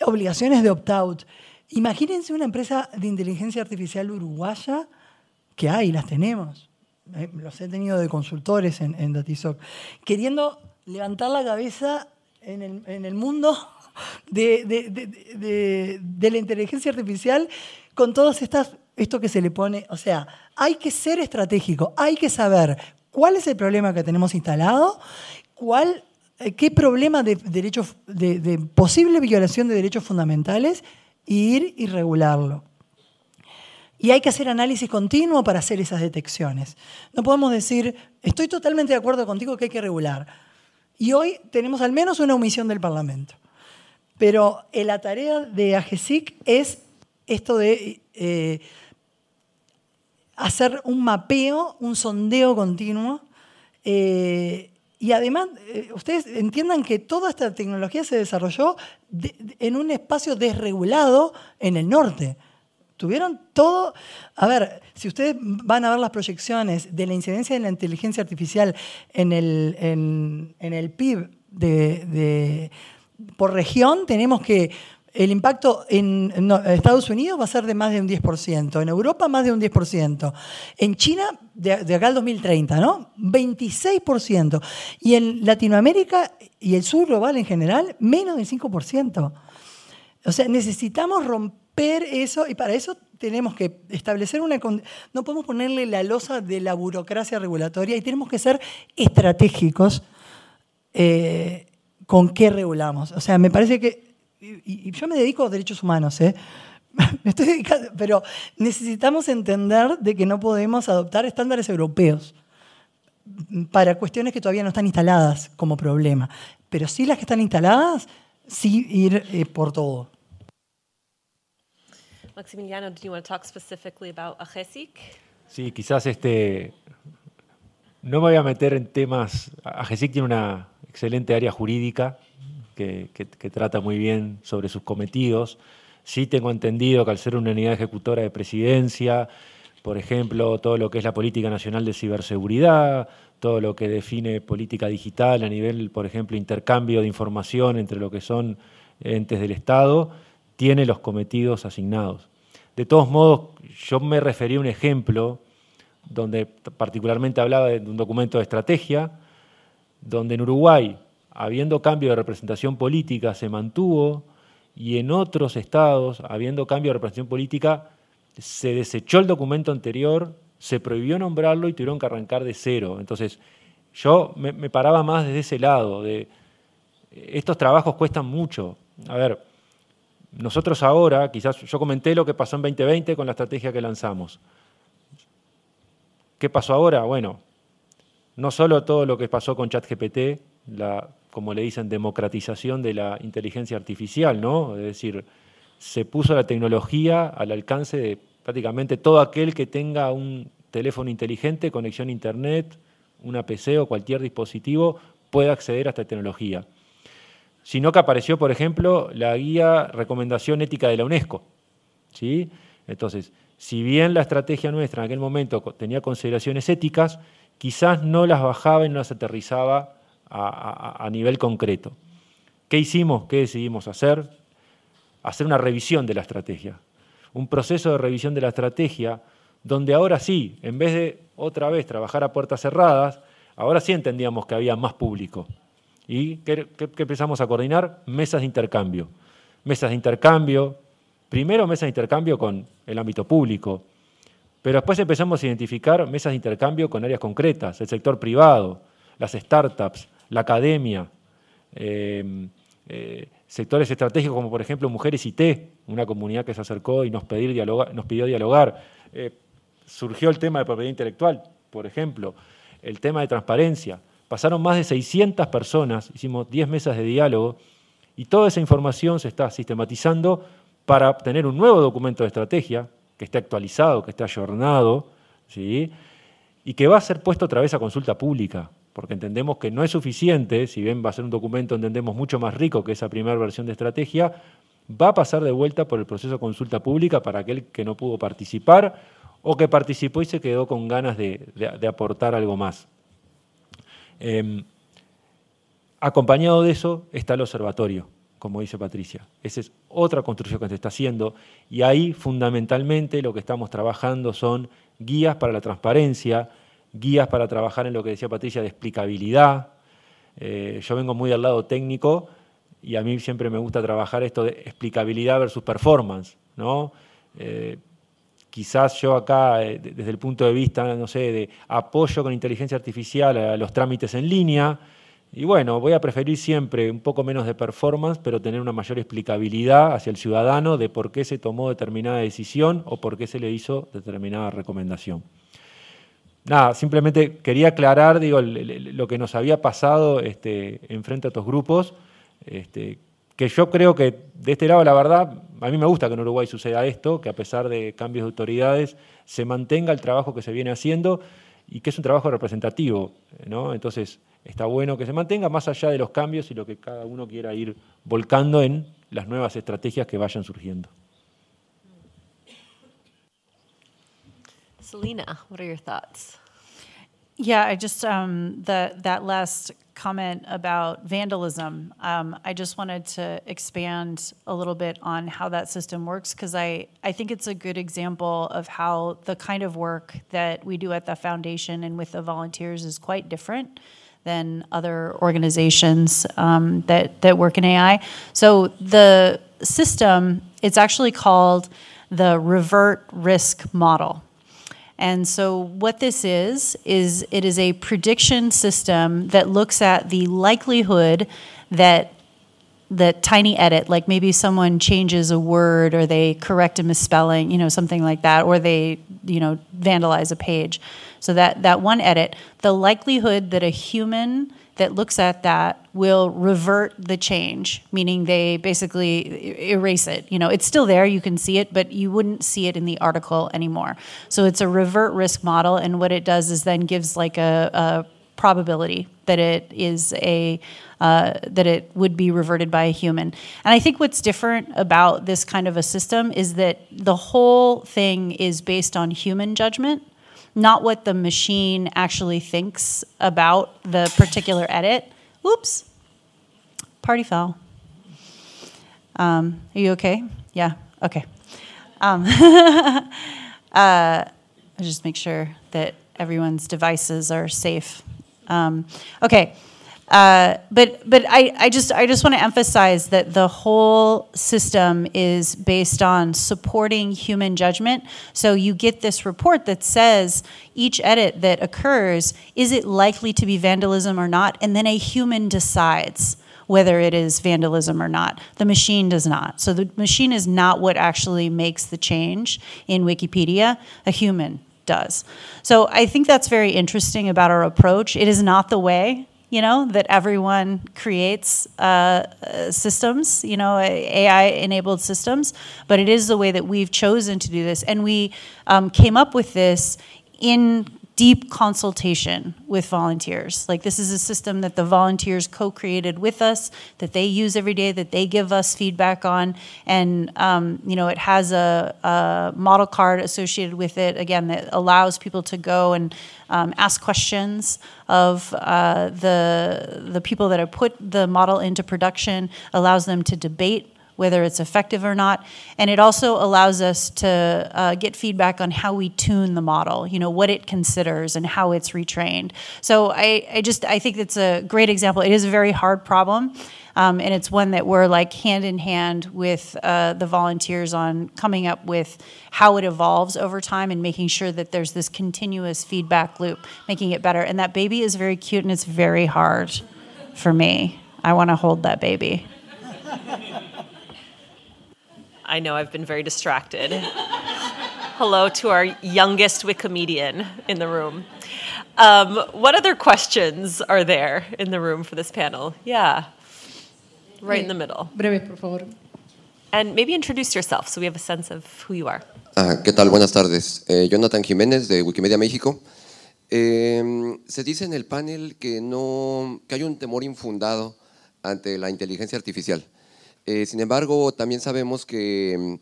obligaciones de opt-out. Imagínense una empresa de inteligencia artificial uruguaya que hay, las tenemos. Eh, los he tenido de consultores en, Datisoc, queriendo levantar la cabeza en el, mundo de, la inteligencia artificial con todas estas esto que se le pone, o sea, hay que ser estratégico, hay que saber cuál es el problema que tenemos instalado, cuál, eh, qué problema de, de posible violación de derechos fundamentales y ir y regularlo. Y hay que hacer análisis continuo para hacer esas detecciones. No podemos decir, estoy totalmente de acuerdo contigo que hay que regular. Y hoy tenemos al menos una omisión del Parlamento. Pero eh, la tarea de AGESIC es esto de eh, hacer un mapeo, un sondeo continuo eh, y además, eh, ustedes entiendan que toda esta tecnología se desarrolló en un espacio desregulado en el norte. Tuvieron todo... A ver, si ustedes van a ver las proyecciones de la incidencia de la inteligencia artificial en el, el PIB de, por región, tenemos que el impacto en Estados Unidos va a ser de más de un 10%, en Europa más de un 10%, en China de, acá al 2030, ¿no? 26%. Y en Latinoamérica y el sur global en general, menos del 5%. O sea, necesitamos romper eso y para eso tenemos que establecer una... No podemos ponerle la losa de la burocracia regulatoria y tenemos que ser estratégicos eh, con qué regulamos. O sea, me parece que y, yo me dedico a derechos humanos, ¿eh? <laughs> estoy dedicando, pero necesitamos entender de que no podemos adoptar estándares europeos para cuestiones que todavía no están instaladas como problema, pero sí las que están instaladas, sí ir eh, por todo. Maximiliano, do you want to AGESIC? Sí, quizás este no me voy a meter en temas. AGESIC tiene una excelente área jurídica que, trata muy bien sobre sus cometidos. Sí tengo entendido que al ser una unidad ejecutora de presidencia, por ejemplo, todo lo que es la política nacional de ciberseguridad, todo lo que define política digital a nivel, por ejemplo, intercambio de información entre lo que son entes del Estado, tiene los cometidos asignados. De todos modos, yo me referí a un ejemplo donde particularmente hablaba de un documento de estrategia, donde en Uruguay habiendo cambio de representación política, se mantuvo y en otros estados, habiendo cambio de representación política, se desechó el documento anterior, se prohibió nombrarlo y tuvieron que arrancar de cero. Entonces, yo me, paraba más desde ese lado, de estos trabajos cuestan mucho. A ver, nosotros ahora, quizás yo comenté lo que pasó en 2020 con la estrategia que lanzamos. ¿Qué pasó ahora? Bueno, no solo todo lo que pasó con ChatGPT, la como le dicen, democratización de la inteligencia artificial, ¿no? Es decir, se puso la tecnología al alcance de prácticamente todo aquel que tenga un teléfono inteligente, conexión a Internet, una PC o cualquier dispositivo, puede acceder a esta tecnología. Sino que apareció, por ejemplo, la guía Recomendación Ética de la UNESCO. ¿sí? Entonces, si bien la estrategia nuestra en aquel momento tenía consideraciones éticas, quizás no las bajaba y no las aterrizaba a, nivel concreto. ¿Qué hicimos? ¿Qué decidimos hacer? Hacer una revisión de la estrategia. Un proceso de revisión de la estrategia donde ahora sí, en vez de otra vez trabajar a puertas cerradas, ahora sí entendíamos que había más público. ¿Y qué, qué empezamos a coordinar? Mesas de intercambio. Mesas de intercambio, primero mesas de intercambio con el ámbito público, pero después empezamos a identificar mesas de intercambio con áreas concretas, el sector privado, las startups, la academia, eh, eh, sectores estratégicos como por ejemplo Mujeres IT, una comunidad que se acercó y nos, pedir nos pidió dialogar. Eh, surgió el tema de propiedad intelectual, por ejemplo, el tema de transparencia. Pasaron más de 600 personas, hicimos 10 mesas de diálogo y toda esa información se está sistematizando para obtener un nuevo documento de estrategia que esté actualizado, que esté ayornado, ¿sí? y que va a ser puesto otra vez a consulta pública porque entendemos que no es suficiente, si bien va a ser un documento, entendemos, mucho más rico que esa primera versión de estrategia, va a pasar de vuelta por el proceso de consulta pública para aquel que no pudo participar o que participó y se quedó con ganas de, aportar algo más. Em, acompañado de eso está el observatorio, como dice Patricia. Esa es otra construcción que se está haciendo y ahí fundamentalmente lo que estamos trabajando son guías para la transparencia, guías para trabajar en lo que decía Patricia de explicabilidad. Eh, yo vengo muy del lado técnico y a mí siempre me gusta trabajar esto de explicabilidad versus performance. ¿no? Eh, quizás yo acá, eh, desde el punto de vista, no sé, de apoyo con inteligencia artificial a los trámites en línea, y bueno, voy a preferir siempre un poco menos de performance, pero tener una mayor explicabilidad hacia el ciudadano de por qué se tomó determinada decisión o por qué se le hizo determinada recomendación nada, simplemente quería aclarar digo, lo que nos había pasado este, frente a estos grupos, este, que yo creo que de este lado, la verdad, a mí me gusta que en Uruguay suceda esto, que a pesar de cambios de autoridades se mantenga el trabajo que se viene haciendo y que es un trabajo representativo, ¿no? Entonces, está bueno que se mantenga más allá de los cambios y lo que cada uno quiera ir volcando en las nuevas estrategias que vayan surgiendo. Selena, what are your thoughts? Yeah, I just um, the that last comment about vandalism. Um, I just wanted to expand a little bit on how that system works because I I think it's a good example of how the kind of work that we do at the foundation and with the volunteers is quite different than other organizations um, that that work in AI. So the system it's actually called the revert risk model and so, what this is, is it is a prediction system that looks at the likelihood that that tiny edit, like maybe someone changes a word or they correct a misspelling, you know, something like that, or they, you know, vandalize a page. So that that one edit, the likelihood that a human that looks at that will revert the change, meaning they basically erase it. You know, it's still there, you can see it, but you wouldn't see it in the article anymore. So it's a revert risk model, and what it does is then gives like a, a probability that it is a uh, that it would be reverted by a human. And I think what's different about this kind of a system is that the whole thing is based on human judgment not what the machine actually thinks about the particular edit. Oops, party foul. Um, are you okay? Yeah, okay. Um, <laughs> uh, just make sure that everyone's devices are safe. Um, okay. Uh, but but I, I just I just want to emphasize that the whole system is based on supporting human judgment. So you get this report that says each edit that occurs is it likely to be vandalism or not, and then a human decides whether it is vandalism or not. The machine does not. So the machine is not what actually makes the change in Wikipedia. A human does. So I think that's very interesting about our approach. It is not the way you know, that everyone creates uh, systems, you know, AI enabled systems, but it is the way that we've chosen to do this. And we um, came up with this in deep consultation with volunteers. Like this is a system that the volunteers co-created with us, that they use every day, that they give us feedback on, and um, you know it has a, a, model card associated with it. Again, that allows people to go and um, ask questions of uh, the the people that have put the model into production, allows them to debate whether it's effective or not. And it also allows us to uh, get feedback on how we tune the model, you know, what it considers and how it's retrained. So I, I just, I think it's a great example. It is a very hard problem. Um, and it's one that we're like hand in hand with uh, the volunteers on coming up with how it evolves over time and making sure that there's this continuous feedback loop, making it better. And that baby is very cute and it's very hard for me. I want to hold that baby. <laughs> I know I've been very distracted. Hello to our youngest Wikimedian in the room. Um, what other questions are there in the room for this panel? Yeah, right in the middle. Breve, por favor. And maybe introduce yourself so we have a sense of who you are. Ah, ¿Qué tal? Buenas tardes. Eh, Jonathan Jiménez de Wikimedia México. Eh, se dice en el panel que, no, que hay un temor infundado ante la inteligencia artificial. Eh, sin embargo, también sabemos que mm,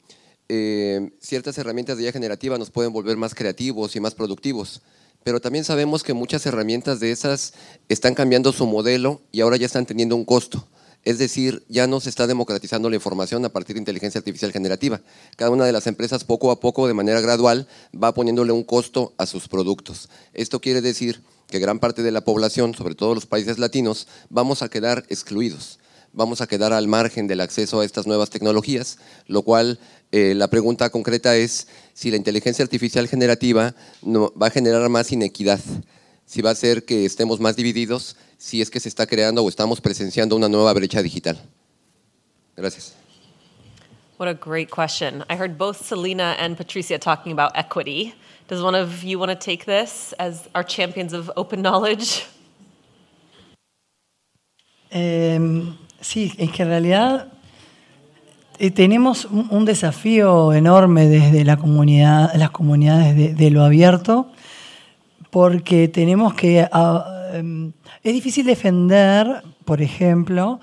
eh, ciertas herramientas de IA generativa nos pueden volver más creativos y más productivos, pero también sabemos que muchas herramientas de esas están cambiando su modelo y ahora ya están teniendo un costo. Es decir, ya no se está democratizando la información a partir de inteligencia artificial generativa. Cada una de las empresas poco a poco, de manera gradual, va poniéndole un costo a sus productos. Esto quiere decir que gran parte de la población, sobre todo los países latinos, vamos a quedar excluidos vamos a quedar al margen del acceso a estas nuevas tecnologías, lo cual eh, la pregunta concreta es si la inteligencia artificial generativa va a generar más inequidad, si va a hacer que estemos más divididos, si es que se está creando o estamos presenciando una nueva brecha digital. Gracias. What a great question. I heard both Selena and Patricia talking about equity. Does one of you want to take this as our champions of open knowledge? Em, Sí, es que en realidad eh, tenemos un, desafío enorme desde la comunidad, las comunidades de, lo abierto, porque tenemos que... Ah, em, es difícil defender, por ejemplo,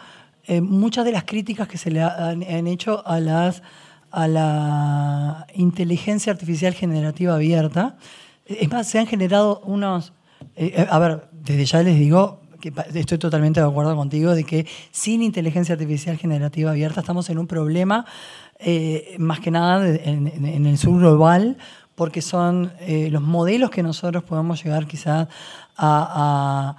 eh, muchas de las críticas que se le han, hecho a, las, a la inteligencia artificial generativa abierta. Es más, se han generado unos... Eh, a ver, desde ya les digo, estoy totalmente de acuerdo contigo, de que sin inteligencia artificial generativa abierta estamos en un problema, eh, más que nada en, el sur global, porque son eh, los modelos que nosotros podemos llegar quizás a,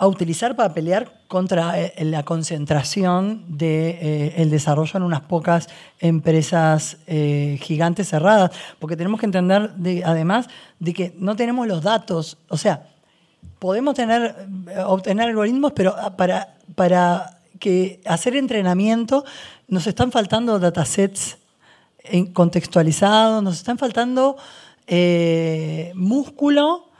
utilizar para pelear contra eh, la concentración del de, desarrollo en unas pocas empresas gigantes cerradas, porque tenemos que entender además de que no tenemos los datos, o sea, podemos tener, obtener algoritmos, pero ah, para, que hacer entrenamiento nos están faltando datasets contextualizados, nos están faltando eh, músculo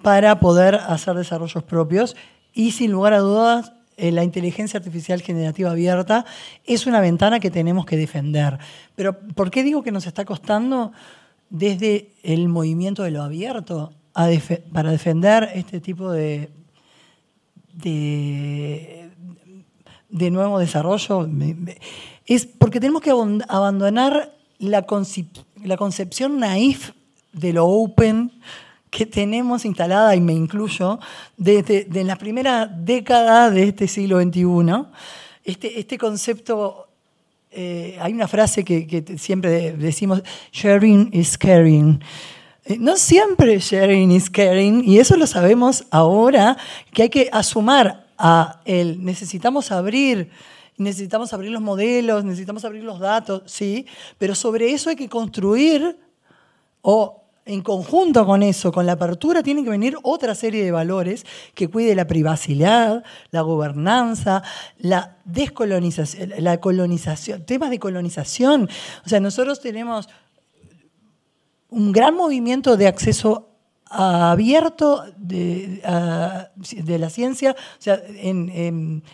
para poder hacer desarrollos propios y sin lugar a dudas eh, la inteligencia artificial generativa abierta es una ventana que tenemos que defender. Pero ¿por qué digo que nos está costando desde el movimiento de lo abierto? para defender este tipo de, de, nuevo desarrollo es porque tenemos que abandonar la, concepción naif de lo open que tenemos instalada, y me incluyo, desde, las la primera década de este siglo XXI. Este, este concepto, eh, hay una frase que siempre decimos, sharing is caring. Eh, no siempre sharing is caring y eso lo sabemos ahora que hay que asumir, a el Necesitamos abrir, necesitamos abrir los modelos, necesitamos abrir los datos, sí, pero sobre eso hay que construir o en conjunto con eso, con la apertura, tienen que venir otra serie de valores que cuide la privacidad, la gobernanza, la descolonización, la colonización, temas de colonización. O sea, nosotros tenemos un gran movimiento de acceso abierto de, la ciencia, o sea, en,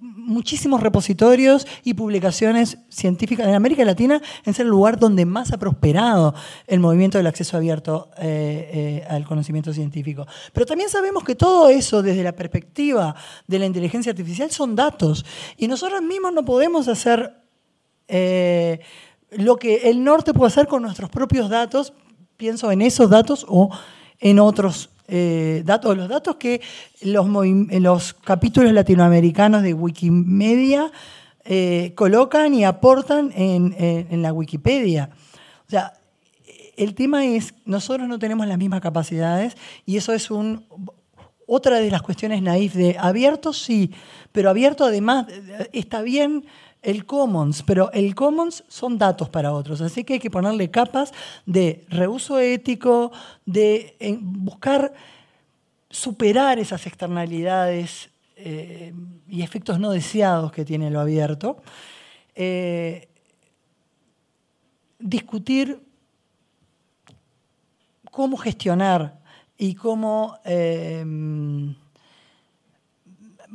muchísimos repositorios y publicaciones científicas. En América Latina es el lugar donde más ha prosperado el movimiento del acceso abierto eh, eh, al conocimiento científico. Pero también sabemos que todo eso, desde la perspectiva de la inteligencia artificial, son datos. Y nosotros mismos no podemos hacer... Eh, lo que el norte puede hacer con nuestros propios datos pienso en esos datos o en otros eh, datos, los datos que los, capítulos latinoamericanos de Wikimedia eh, colocan y aportan en, la Wikipedia. O sea, el tema es, nosotros no tenemos las mismas capacidades y eso es otra de las cuestiones naif de abierto sí, pero abierto además eh, está bien el commons, pero el commons son datos para otros, así que hay que ponerle capas de reuso ético, de buscar superar esas externalidades eh, y efectos no deseados que tiene lo abierto, eh, discutir cómo gestionar y cómo... Eh,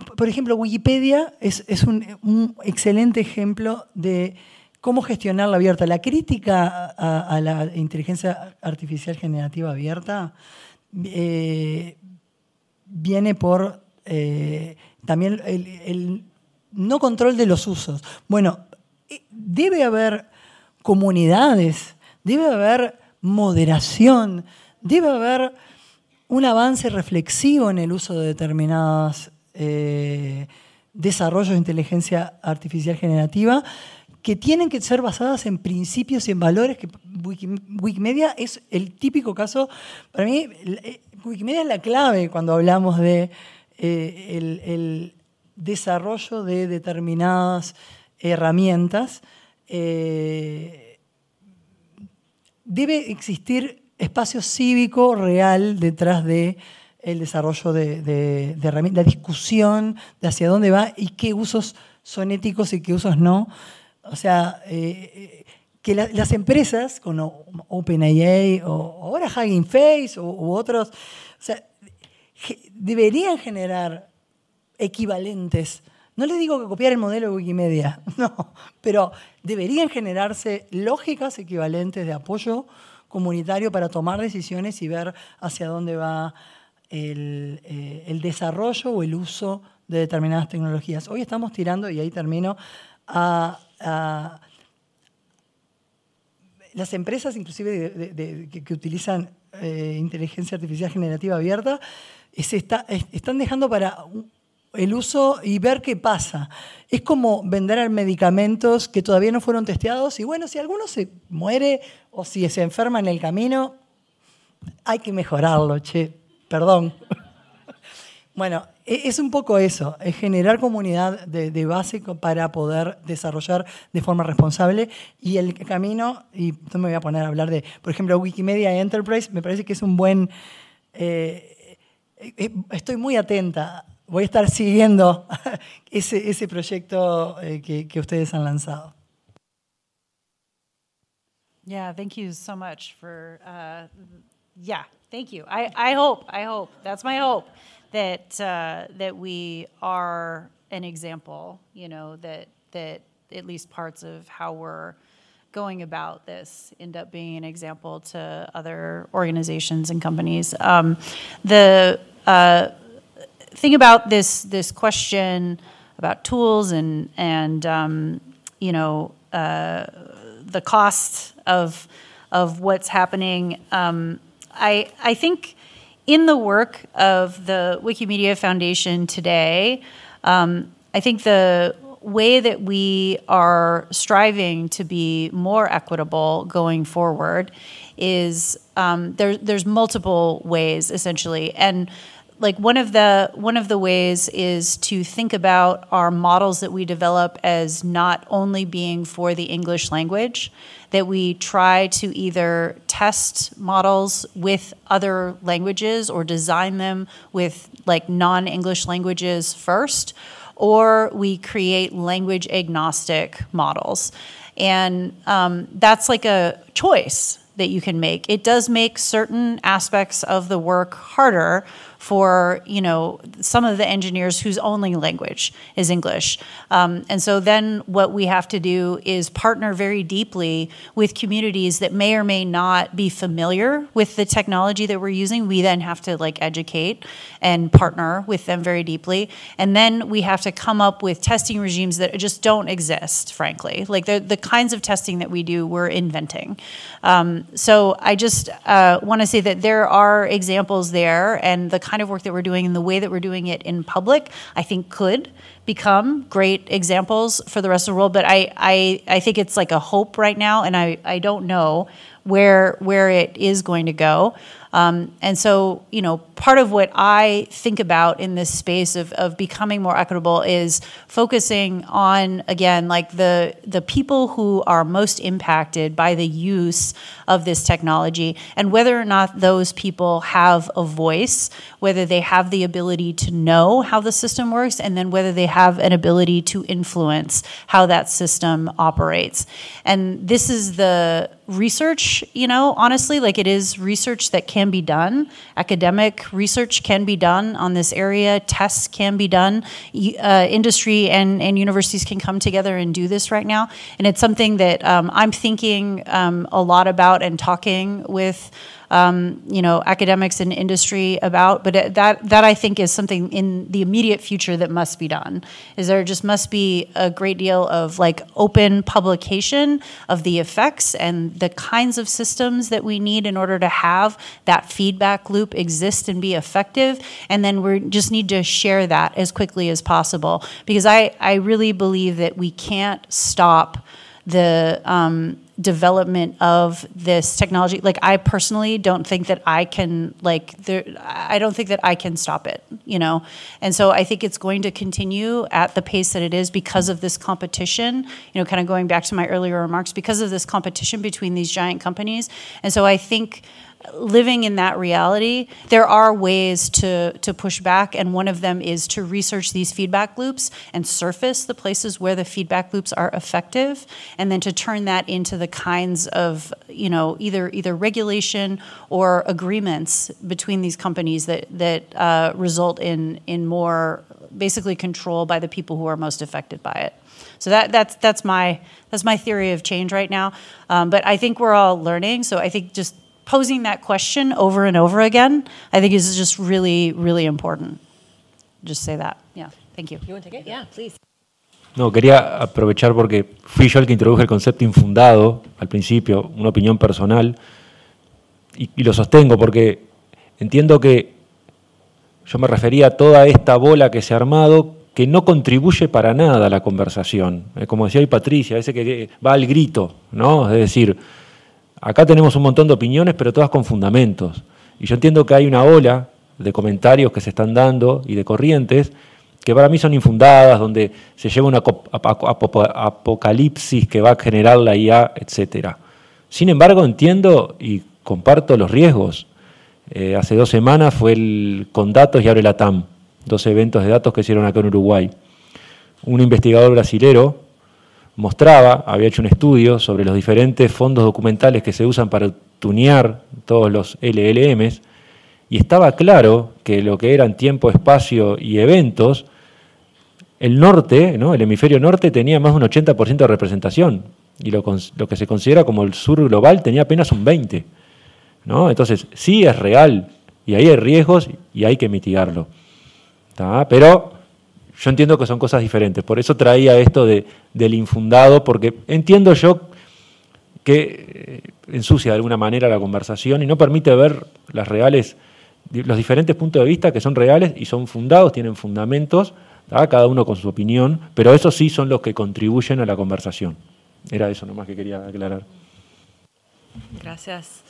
por ejemplo, Wikipedia es, un, excelente ejemplo de cómo gestionar la abierta. La crítica a, la inteligencia artificial generativa abierta eh, viene por eh, también el no control de los usos. Bueno, eh, debe haber comunidades, debe haber moderación, debe haber un avance reflexivo en el uso de determinadas eh, desarrollos de inteligencia artificial generativa que tienen que ser basadas en principios y en valores que Wikimedia es el típico caso, para mí eh, Wikimedia es la clave cuando hablamos de eh, el, desarrollo de determinadas herramientas. Eh, debe existir espacio cívico real detrás de el desarrollo de, herramientas, la discusión de hacia dónde va y qué usos son éticos y qué usos no. O sea, eh, eh, que las empresas, con OpenAI o ahora Hugging Face u, otros, o sea, deberían generar equivalentes. No les digo que copiar el modelo de Wikimedia, <laughs> no, pero deberían generarse lógicas equivalentes de apoyo comunitario para tomar decisiones y ver hacia dónde va eh, el, desarrollo o el uso de determinadas tecnologías. Hoy estamos tirando, y ahí termino, a, las empresas inclusive que, utilizan eh, inteligencia artificial generativa abierta está, están dejando para el uso y ver qué pasa. Es como vender medicamentos que todavía no fueron testeados y bueno, si alguno se muere o si se enferma en el camino, hay que mejorarlo, che perdón. <laughs> Bueno, e-, es un poco eso, es generar comunidad de, base para poder desarrollar de forma responsable y el camino, y no me voy a poner a hablar de, por ejemplo, Wikimedia Enterprise, me parece que es un buen... Eh, e-, estoy muy atenta, voy a estar siguiendo <laughs> ese, proyecto eh, que, ustedes han lanzado. Yeah, thank you so much for, uh, yeah, Thank you. I, I hope, I hope, that's my hope, that, uh, that we are an example, you know, that, that at least parts of how we're going about this end up being an example to other organizations and companies. Um, the uh, thing about this, this question about tools and, and um, you know, uh, the cost of, of what's happening. Um, I, I think in the work of the Wikimedia Foundation today, um, I think the way that we are striving to be more equitable going forward is um, there, there's multiple ways essentially, and like one of the one of the ways is to think about our models that we develop as not only being for the English language that we try to either test models with other languages or design them with like non-English languages first or we create language agnostic models and um, that's like a choice that you can make it does make certain aspects of the work harder for you know some of the engineers whose only language is English. Um, and so then what we have to do is partner very deeply with communities that may or may not be familiar with the technology that we're using. We then have to like educate and partner with them very deeply. And then we have to come up with testing regimes that just don't exist, frankly. Like the, the kinds of testing that we do, we're inventing. Um, so I just uh, want to say that there are examples there and the kind of work that we're doing and the way that we're doing it in public, I think could become great examples for the rest of the world. But I, I, I think it's like a hope right now, and I, I don't know where where it is going to go. Um, and so, you know, part of what I think about in this space of, of becoming more equitable is focusing on, again, like the, the people who are most impacted by the use of this technology and whether or not those people have a voice, whether they have the ability to know how the system works, and then whether they have an ability to influence how that system operates. And this is the research, you know, honestly, like it is research that can be done. Academic research can be done on this area, tests can be done. Uh, industry and, and universities can come together and do this right now. And it's something that um, I'm thinking um, a lot about and talking with um, you know academics and industry about. But it, that that I think is something in the immediate future that must be done. Is there just must be a great deal of like open publication of the effects and the kinds of systems that we need in order to have that feedback loop exist and be effective. And then we just need to share that as quickly as possible because I I really believe that we can't stop the um, development of this technology like i personally don't think that i can like there i don't think that i can stop it you know and so i think it's going to continue at the pace that it is because of this competition you know kind of going back to my earlier remarks because of this competition between these giant companies and so i think living in that reality, there are ways to, to push back, and one of them is to research these feedback loops and surface the places where the feedback loops are effective, and then to turn that into the kinds of you know either either regulation or agreements between these companies that that uh, result in in more basically control by the people who are most affected by it. So that that's that's my that's my theory of change right now. Um, but I think we're all learning. So I think just posing that question over and over again, I think is just really, really important. Just say that. Yeah. Thank you. You want to take it? Yeah, please. No, quería aprovechar porque fui yo el que introduje el concepto infundado al principio, una opinión personal, y, lo sostengo porque entiendo que yo me refería a toda esta bola que se ha armado que no contribuye para nada a la conversación. Como decía hoy Patricia, ese que va al grito, ¿no? Es decir, Acá tenemos un montón de opiniones, pero todas con fundamentos. Y yo entiendo que hay una ola de comentarios que se están dando y de corrientes que para mí son infundadas, donde se lleva una apocalipsis que va a generar la IA, etc. Sin embargo, entiendo y comparto los riesgos. Eh, hace dos semanas fue el con datos y abre el ATAM, dos eventos de datos que hicieron acá en Uruguay. Un investigador brasilero mostraba, había hecho un estudio sobre los diferentes fondos documentales que se usan para tunear todos los LLMs, y estaba claro que lo que eran tiempo, espacio y eventos, el norte, ¿no? el hemisferio norte tenía más de un 80% de representación, y lo, que se considera como el sur global tenía apenas un 20%. ¿no? Entonces, sí es real, y ahí hay riesgos y hay que mitigarlo. Pero yo entiendo que son cosas diferentes, por eso traía esto del infundado, porque entiendo yo que eh, ensucia de alguna manera la conversación y no permite ver las reales, los diferentes puntos de vista que son reales y son fundados, tienen fundamentos, cada uno con su opinión, pero esos sí son los que contribuyen a la conversación. Era eso nomás que quería aclarar. Gracias.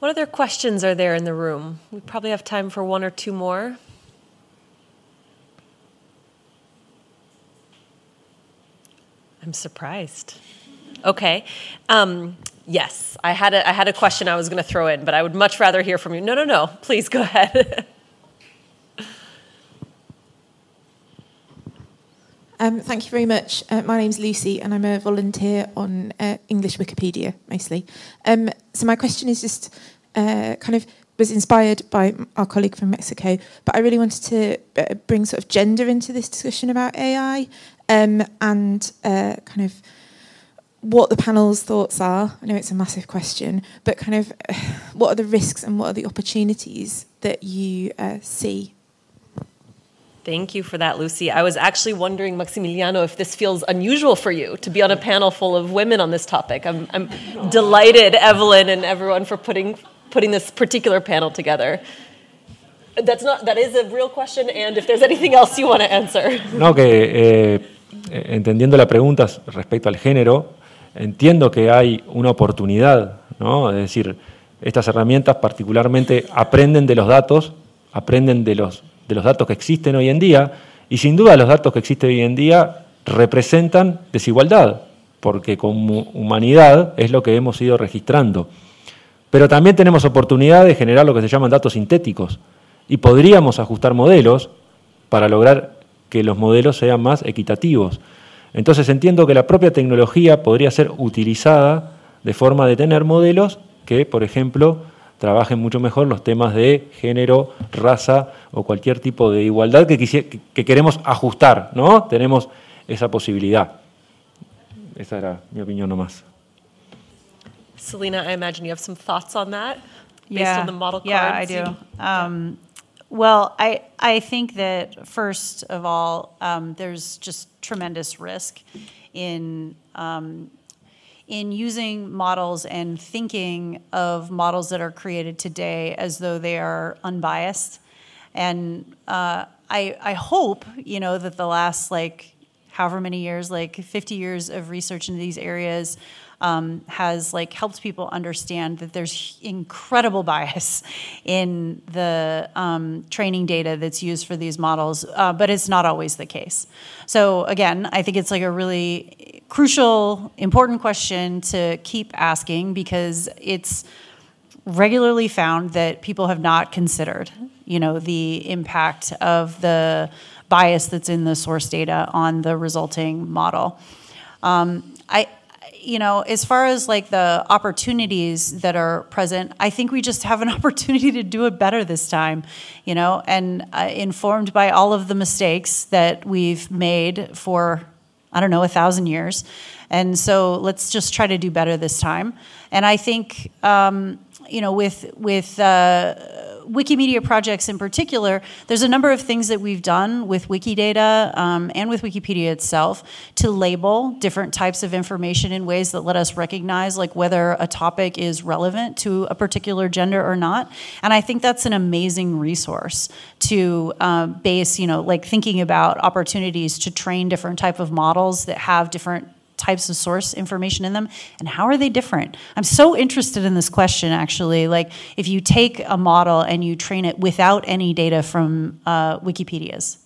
What other questions are there in the room? We probably have time for one or I'm surprised. Okay. Um, yes, I had a, I had a question I was going to throw in, but I would much rather hear from you. No, no, no. Please go ahead. <laughs> Um, thank you very much. Uh, my name's Lucy, and I'm a volunteer on uh, English Wikipedia mostly. Um, so my question is just uh, kind of was inspired by our colleague from Mexico, but I really wanted to uh, bring sort of gender into this discussion about AI um, and uh, kind of what the panel's thoughts are. I know it's a massive question, but kind of <sighs> what are the risks and what are the opportunities that you uh, see? Thank you for that, Lucy. I was actually wondering, Maximiliano, if this feels unusual for you to be on a panel full of women on this topic. I'm, I'm delighted, Evelyn and everyone, for putting putting this particular panel together. That's not that is a real question, and if there's anything else you want to answer. No, que eh, Eh, entendiendo la pregunta respecto al género, entiendo que hay una oportunidad, Es decir, estas herramientas particularmente aprenden de los datos, aprenden de los, de los datos que existen hoy en día, y sin duda los datos que existen hoy en día representan desigualdad, porque como humanidad es lo que hemos ido registrando. Pero también tenemos oportunidad de generar lo que se llaman datos sintéticos, y podríamos ajustar modelos para lograr que los modelos sean más equitativos. Entonces entiendo que la propia tecnología podría ser utilizada de forma de tener modelos que, por ejemplo, trabajen mucho mejor los temas de género, raza o cualquier tipo de igualdad que, que queremos ajustar, ¿no? Tenemos esa posibilidad. Esa era mi opinión nomás. Selena, I imagine you have some thoughts on that based on the model cards. Yeah, I um, Well, I, I think that first of all, um, there's just tremendous risk in um, in using models and thinking of models that are created today as though they are unbiased. And uh, I I hope you know that the last like however many years, like 50 years of research into these areas um, has like helped people understand that there's incredible bias in the um, training data that's used for these models, uh, but it's not always the case. So again, I think it's like a really crucial, important question to keep asking because it's regularly found that people have not considered, you know, the impact of the bias that's in the source data on the resulting model. Um, I, you know, as far as like the opportunities that are present, I think we just have an <laughs> opportunity to do it better this time, you know, and uh, informed by all of the mistakes that we've made for, I don't know, a thousand years. And so let's just try to do better this time. And I think, um, you know, with, with, uh, Wikimedia projects in particular, there's a number of things that we've done with Wikidata um, and with Wikipedia itself to label different types of information in ways that let us recognize like whether a topic is relevant to a particular gender or not. And I think that's an amazing resource to um, base, you know, like thinking about opportunities to train different type of models that have different types of source information in them, and how are they different? I'm so interested in this question, actually. Like, if you take a model and you train it without any data from uh, Wikipedia's,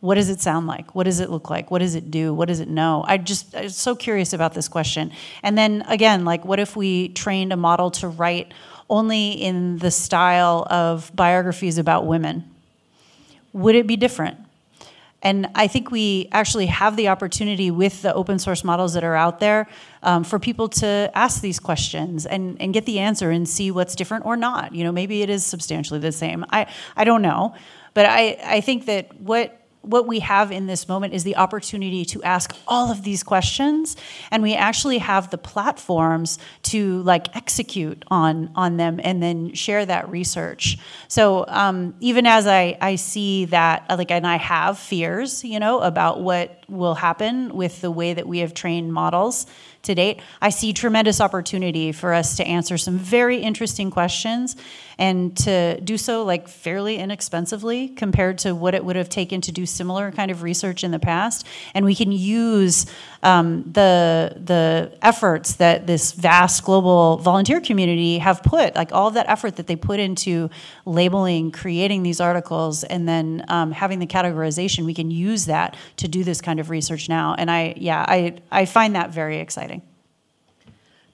what does it sound like? What does it look like? What does it do? What does it know? I just I'm so curious about this question. And then again, like, what if we trained a model to write only in the style of biographies about women? Would it be different? And I think we actually have the opportunity with the open source models that are out there um, for people to ask these questions and, and get the answer and see what's different or not. You know, maybe it is substantially the same. I, I don't know. But I, I think that what what we have in this moment is the opportunity to ask all of these questions and we actually have the platforms to like execute on on them and then share that research so um, even as I, I see that like and i have fears you know about what will happen with the way that we have trained models to date i see tremendous opportunity for us to answer some very interesting questions and to do so like fairly inexpensively compared to what it would have taken to do similar kind of research in the past. And we can use um, the the efforts that this vast global volunteer community have put, like all that effort that they put into labeling, creating these articles, and then um, having the categorization. We can use that to do this kind of research now. And I, yeah, I I find that very exciting.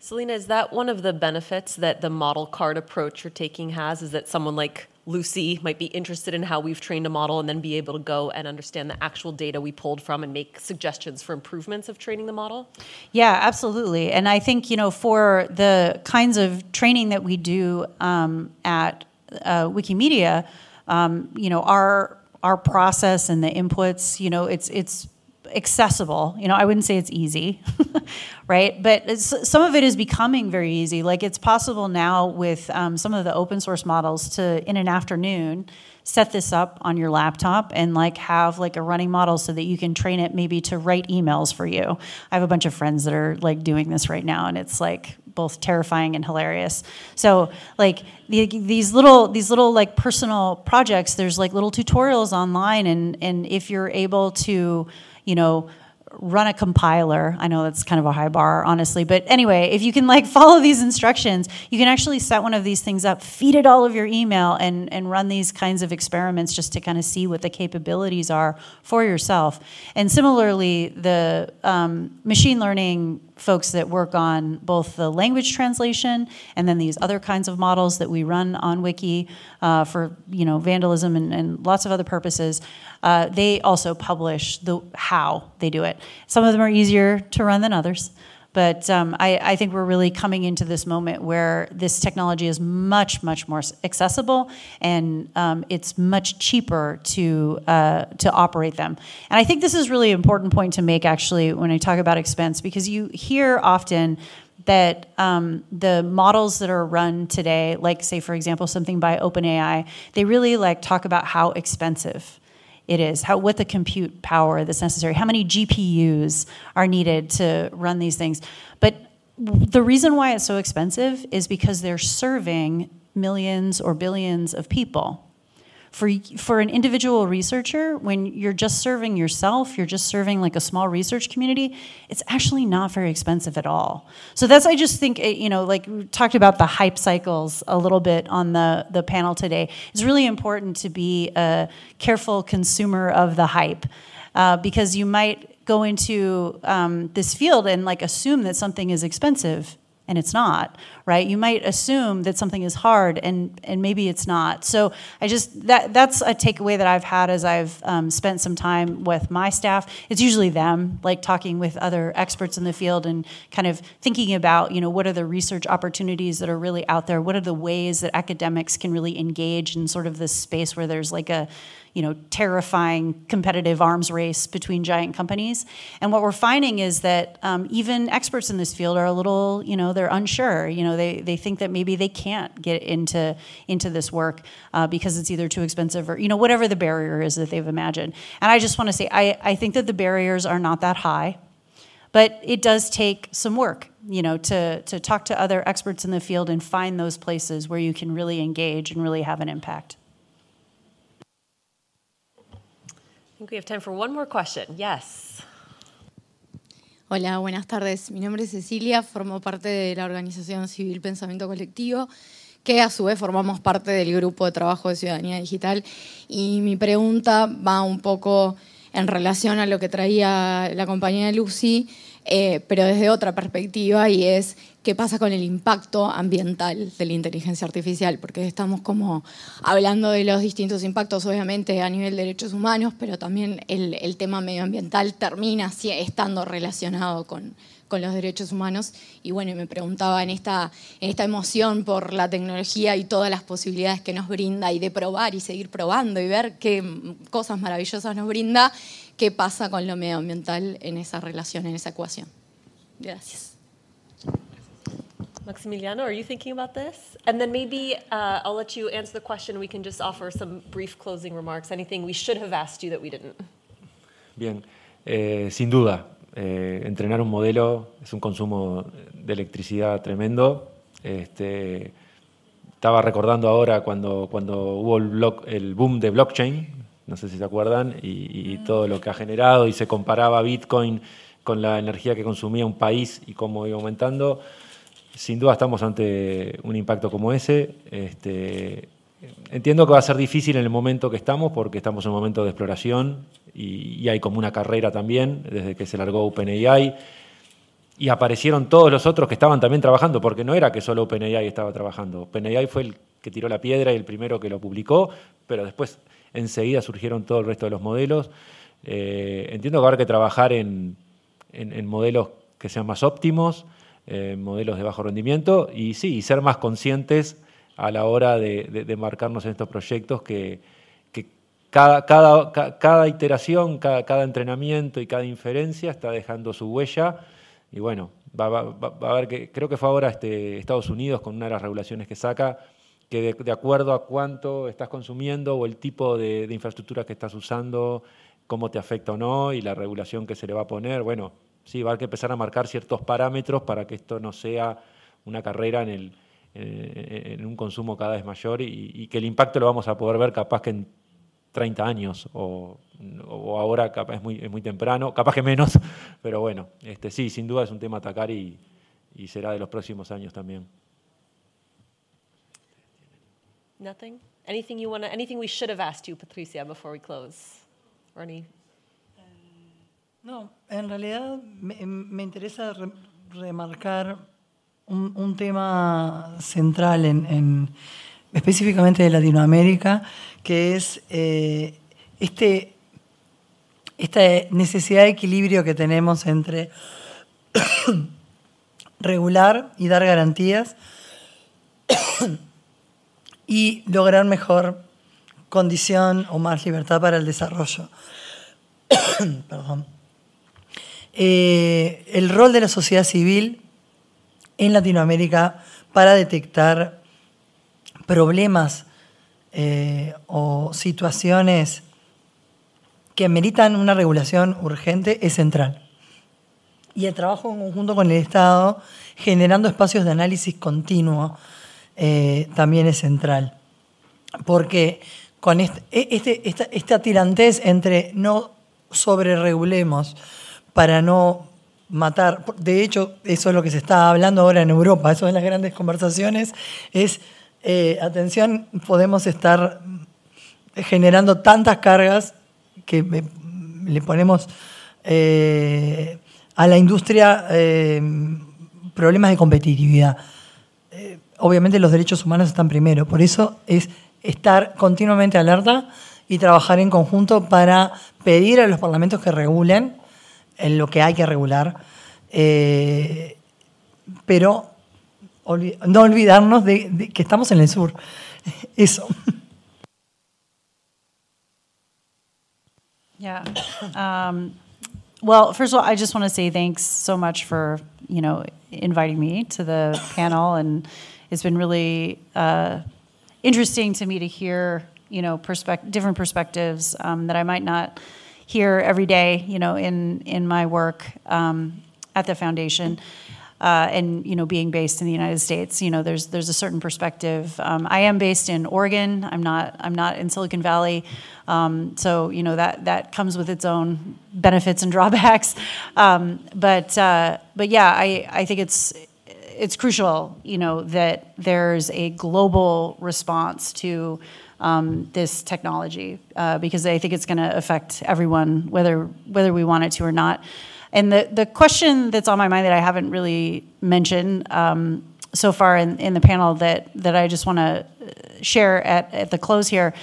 Selena, is that one of the benefits that the model card approach you're taking has? Is that someone like Lucy might be interested in how we've trained a model and then be able to go and understand the actual data we pulled from and make suggestions for improvements of training the model? Yeah, absolutely. And I think, you know, for the kinds of training that we do um, at uh, Wikimedia, um, you know, our our process and the inputs, you know, it's it's accessible. You know, I wouldn't say it's easy, <laughs> right? But some of it is becoming very easy. Like it's possible now with um, some of the open source models to, in an afternoon, set this up on your laptop and like have like a running model so that you can train it maybe to write emails for you. I have a bunch of friends that are like doing this right now, and it's like both terrifying and hilarious. So like the, these little these little like personal projects, there's like little tutorials online, and and if you're able to you know, run a compiler. I know that's kind of a high bar, honestly, but anyway, if you can like <laughs> follow these instructions, you can actually set one of these things up, feed it all of your email, and and run these kinds of experiments just to kind of see what the capabilities are for yourself. And similarly, the um, machine learning folks that work on both the language translation and then these other kinds of models that we run on Wiki uh, for you know vandalism and, and lots of other purposes. Uh, they also publish the how they do it. Some of them are easier to run than others. But um, I, I, think we're really coming into this moment where this technology is much, much more accessible, and um, it's much cheaper to uh, to operate them. And I think this is really important point to make actually when I talk about expense, because you hear often that um, the models that are run today, like say for example something by OpenAI, they really like talk about how expensive it is, how, what the compute power that's necessary, how many GPUs are needed to run these things. But the reason why it's so expensive is because they're serving millions or billions of people for for an individual researcher when you're just serving yourself you're just serving like a small research community it's actually not very expensive at all so that's i just think it, eh, you know like we talked about the hype cycles a little bit on the the panel today it's really important to be a careful consumer of the hype uh, because you might go into um, this field and like assume that something is expensive and it's not, right? You might assume that something is hard and and maybe it's not. So I just that that's a takeaway that I've had as I've um, spent some time with my staff. It's usually them like talking with other experts in the field and kind of thinking about you know what are the research opportunities that are really out there. What are the ways that academics can really engage in sort of this space where there's like a you know, terrifying competitive arms race between giant companies. And what we're finding is that um, even experts in this field are a little, you know, they're unsure. You know, they, they think that maybe they can't get into into this work uh, because it's either too expensive or you know whatever the barrier is that they've imagined. And I just want to say I, I think that the barriers are not that high, but it does take some work you know to to talk to other experts in the field and find those places where you can really engage and really have an impact We have time for one more Hola, buenas tardes. Mi nombre es Cecilia, formo parte de la organización Civil Pensamiento Colectivo, que a su vez formamos parte del grupo de trabajo de Ciudadanía Digital. Y mi pregunta va un poco en relación a lo que traía la compañía Lucy eh, pero desde otra perspectiva y es qué pasa con el impacto ambiental de la inteligencia artificial, porque estamos como hablando de los distintos impactos, obviamente a nivel de derechos humanos, pero también el, tema medioambiental termina estando relacionado con, los derechos humanos. Y bueno, me preguntaba en esta, en esta emoción por la tecnología y todas las posibilidades que nos brinda y de probar y seguir probando y ver qué cosas maravillosas nos brinda, qué pasa con lo medioambiental en esa relación, en esa ecuación. Gracias. Maximiliano, are you thinking about this? And then maybe uh, I'll let you answer the question. We can just offer some brief closing remarks. Anything we should have asked you that we didn't. Bien, eh, sin duda, eh, entrenar un modelo es un consumo de electricidad tremendo. Este, estaba recordando ahora cuando, hubo el, el boom de blockchain, no sé si se acuerdan, y, mm. todo lo que ha generado, y se comparaba Bitcoin con la energía que consumía un país y cómo iba aumentando. Sin duda estamos ante un impacto como ese. Este, entiendo que va a ser difícil en el momento que estamos, porque estamos en un momento de exploración y, y hay como una carrera también, desde que se largó OpenAI. Y aparecieron todos los otros que estaban también trabajando, porque no era que solo OpenAI estaba trabajando. OpenAI fue el que tiró la piedra y el primero que lo publicó, pero después enseguida surgieron todo el resto de los modelos. Eh, entiendo que haber que trabajar en, modelos que sean más óptimos, eh, modelos de bajo rendimiento y sí, y ser más conscientes a la hora de, marcarnos en estos proyectos que, cada, cada, iteración, cada, entrenamiento y cada inferencia está dejando su huella y bueno, va, a ver que creo que fue ahora este, Estados Unidos con una de las regulaciones que saca que de, acuerdo a cuánto estás consumiendo o el tipo de, infraestructura que estás usando, cómo te afecta o no y la regulación que se le va a poner. Bueno, sí, va a que empezar a marcar ciertos parámetros para que esto no sea una carrera en, el, eh, en, un consumo cada vez mayor y, que el impacto lo vamos a poder ver capaz que en 30 años o, ahora capaz es muy, muy temprano, capaz que menos, <laughs> pero bueno, este, sí, sin duda es un tema a atacar y será de los próximos años también. Nothing? Anything you want anything we should have asked you, Patricia, before we close? Or eh, No, en realidad me, em, interesa remarcar un, tema central en, en, específicamente de Latinoamérica, que es eh, este, esta necesidad de equilibrio que tenemos entre <coughs> regular y dar garantías y lograr mejor condición o más libertad para el desarrollo. <coughs> Perdón. Eh, el rol de la sociedad civil en Latinoamérica para detectar problemas eh, o situaciones que meritan una regulación urgente es central. Y el trabajo en conjunto con el Estado, generando espacios de análisis continuo eh, también es central. Porque con e-, este, esta, tirantez entre no sobreregulemos para no matar, de hecho eso es lo que se está hablando ahora en Europa, eso en las grandes conversaciones, es, eh, atención, podemos estar generando tantas cargas que le ponemos eh, a la industria problemas de competitividad obviamente los derechos humanos están primero. Por eso es estar continuamente alerta y trabajar en conjunto para pedir a los parlamentos que regulen lo que hay que regular, eh, pero no olvidarnos de, que estamos en el sur. <laughs> Eso. <laughs> Yeah. Um, well, first of all, I just want to say thanks so much for you know inviting me to the panel and it's been really uh, interesting to me to hear you know perspect- different perspectives um, that I might not hear every day you know in in my work um, at the foundation. Uh, and you know, being based in the United States, you know, there's there's a certain perspective. Um, I am based in Oregon. I'm not I'm not in Silicon Valley, um, so you know that that comes with its own benefits and <laughs> drawbacks. Um, but uh, but yeah, I I think it's it's crucial, you know, that there's a global response to um, this technology uh, because I think it's going to affect everyone, whether whether we want it to or not. And the the question that's on my mind that I haven't really mentioned um, so far in, in the panel that that I just want to uh, share at at the close here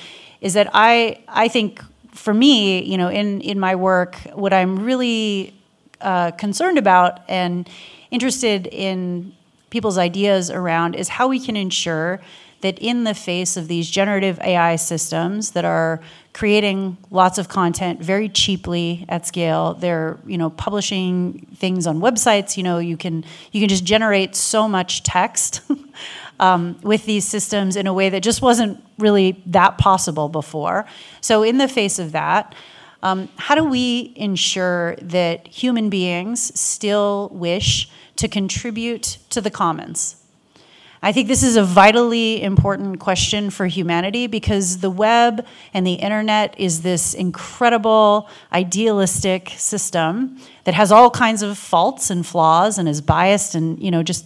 is that I I think for me, you know, in in my work, what I'm really uh, concerned about and interested in people's ideas around is how we can ensure that in the face of these generative AI systems that are creating lots of content very cheaply at scale, they're you know publishing things on websites. You know you can you can just generate so much text <laughs> um, with these systems in a way that just wasn't really that possible before. So in the face of that. Um, how do we ensure that human beings still wish to contribute to the commons? I think this is a vitally important question for humanity because the web and the internet is this incredible idealistic system that has all kinds of faults and flaws and is biased and you know just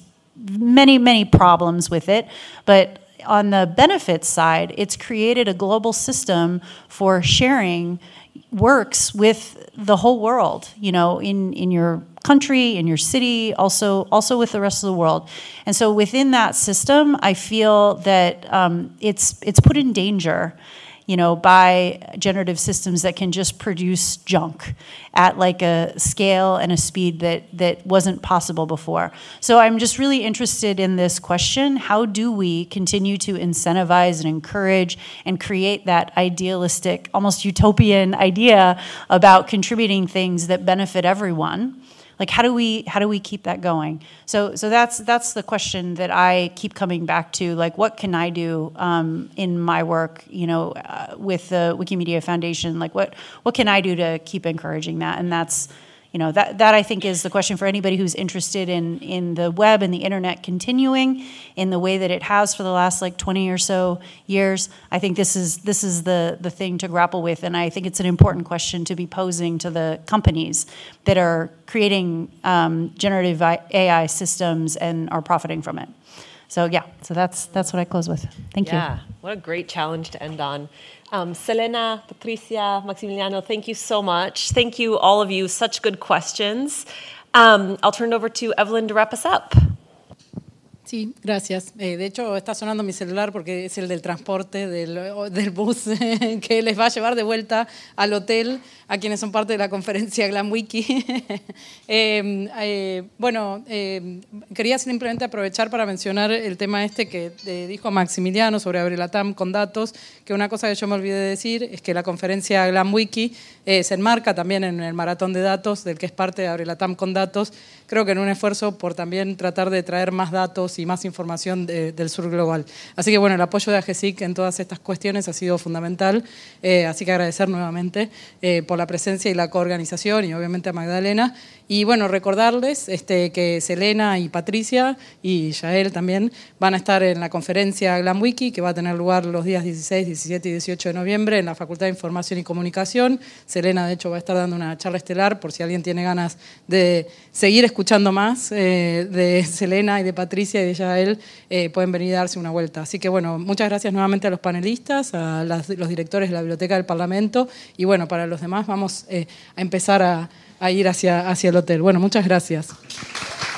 many many problems with it but on the benefits side, it's created a global system for sharing works with the whole world, you know, in, in your country, in your city, also also with the rest of the world. And so within that system, I feel that um, it's it's put in danger you know, by generative systems that can just produce junk at like a scale and a speed that that wasn't possible before. So I'm just really interested in this question, how do we continue to incentivize and encourage and create that idealistic, almost utopian idea about contributing things that benefit everyone? Like how do we how do we keep that going? So so that's that's the question that I keep coming back to. Like what can I do um, in my work? You know, uh, with the Wikimedia Foundation. Like what what can I do to keep encouraging that? And that's you know that that I think is the question for anybody who's interested in in the web and the internet continuing in the way that it has for the last like 20 or so years. I think this is this is the the thing to grapple with, and I think it's an important question to be posing to the companies that are creating um, generative AI systems and are profiting from it. So yeah, so that's that's what I close with. Thank yeah. you. Yeah, what a great challenge to end on. Um, Selena, Patricia, Maximiliano, thank you so much. Thank you, all of you. Such good questions. Um, I'll turn it over to Evelyn to wrap us up. Sí, gracias. Eh, de hecho, está sonando mi celular porque es el del transporte, del, bus <laughs> que les va a llevar de vuelta al hotel a quienes son parte de la conferencia Glamwiki. <laughs> Em, eh, bueno, em, quería simplemente aprovechar para mencionar el tema este que eh, dijo Maximiliano sobre Abrelatam con datos, que una cosa que yo me olvidé de decir es que la conferencia Glamwiki se enmarca también en el maratón de datos del que es parte de Abrelatam con datos creo que en un esfuerzo por también tratar de traer más datos y más información del sur global. Así que bueno, el apoyo de AGESIC en todas estas cuestiones ha sido fundamental, eh, así que agradecer nuevamente eh, por la presencia y la coorganización y obviamente a Magdalena. Y bueno, recordarles este, que Selena y Patricia y Yael también van a estar en la conferencia GlamWiki que va a tener lugar los días 16, 17 y 18 de noviembre en la Facultad de Información y Comunicación. Selena de hecho va a estar dando una charla estelar por si alguien tiene ganas de seguir escuchando escuchando más eh, de <laughs> Selena y de Patricia y de Yael, eh, pueden venir a darse una vuelta. Así que bueno, muchas gracias nuevamente a los panelistas, a los directores de la Biblioteca del Parlamento y bueno, para los demás vamos eh, a empezar a, ir hacia, hacia el hotel. Bueno, muchas gracias.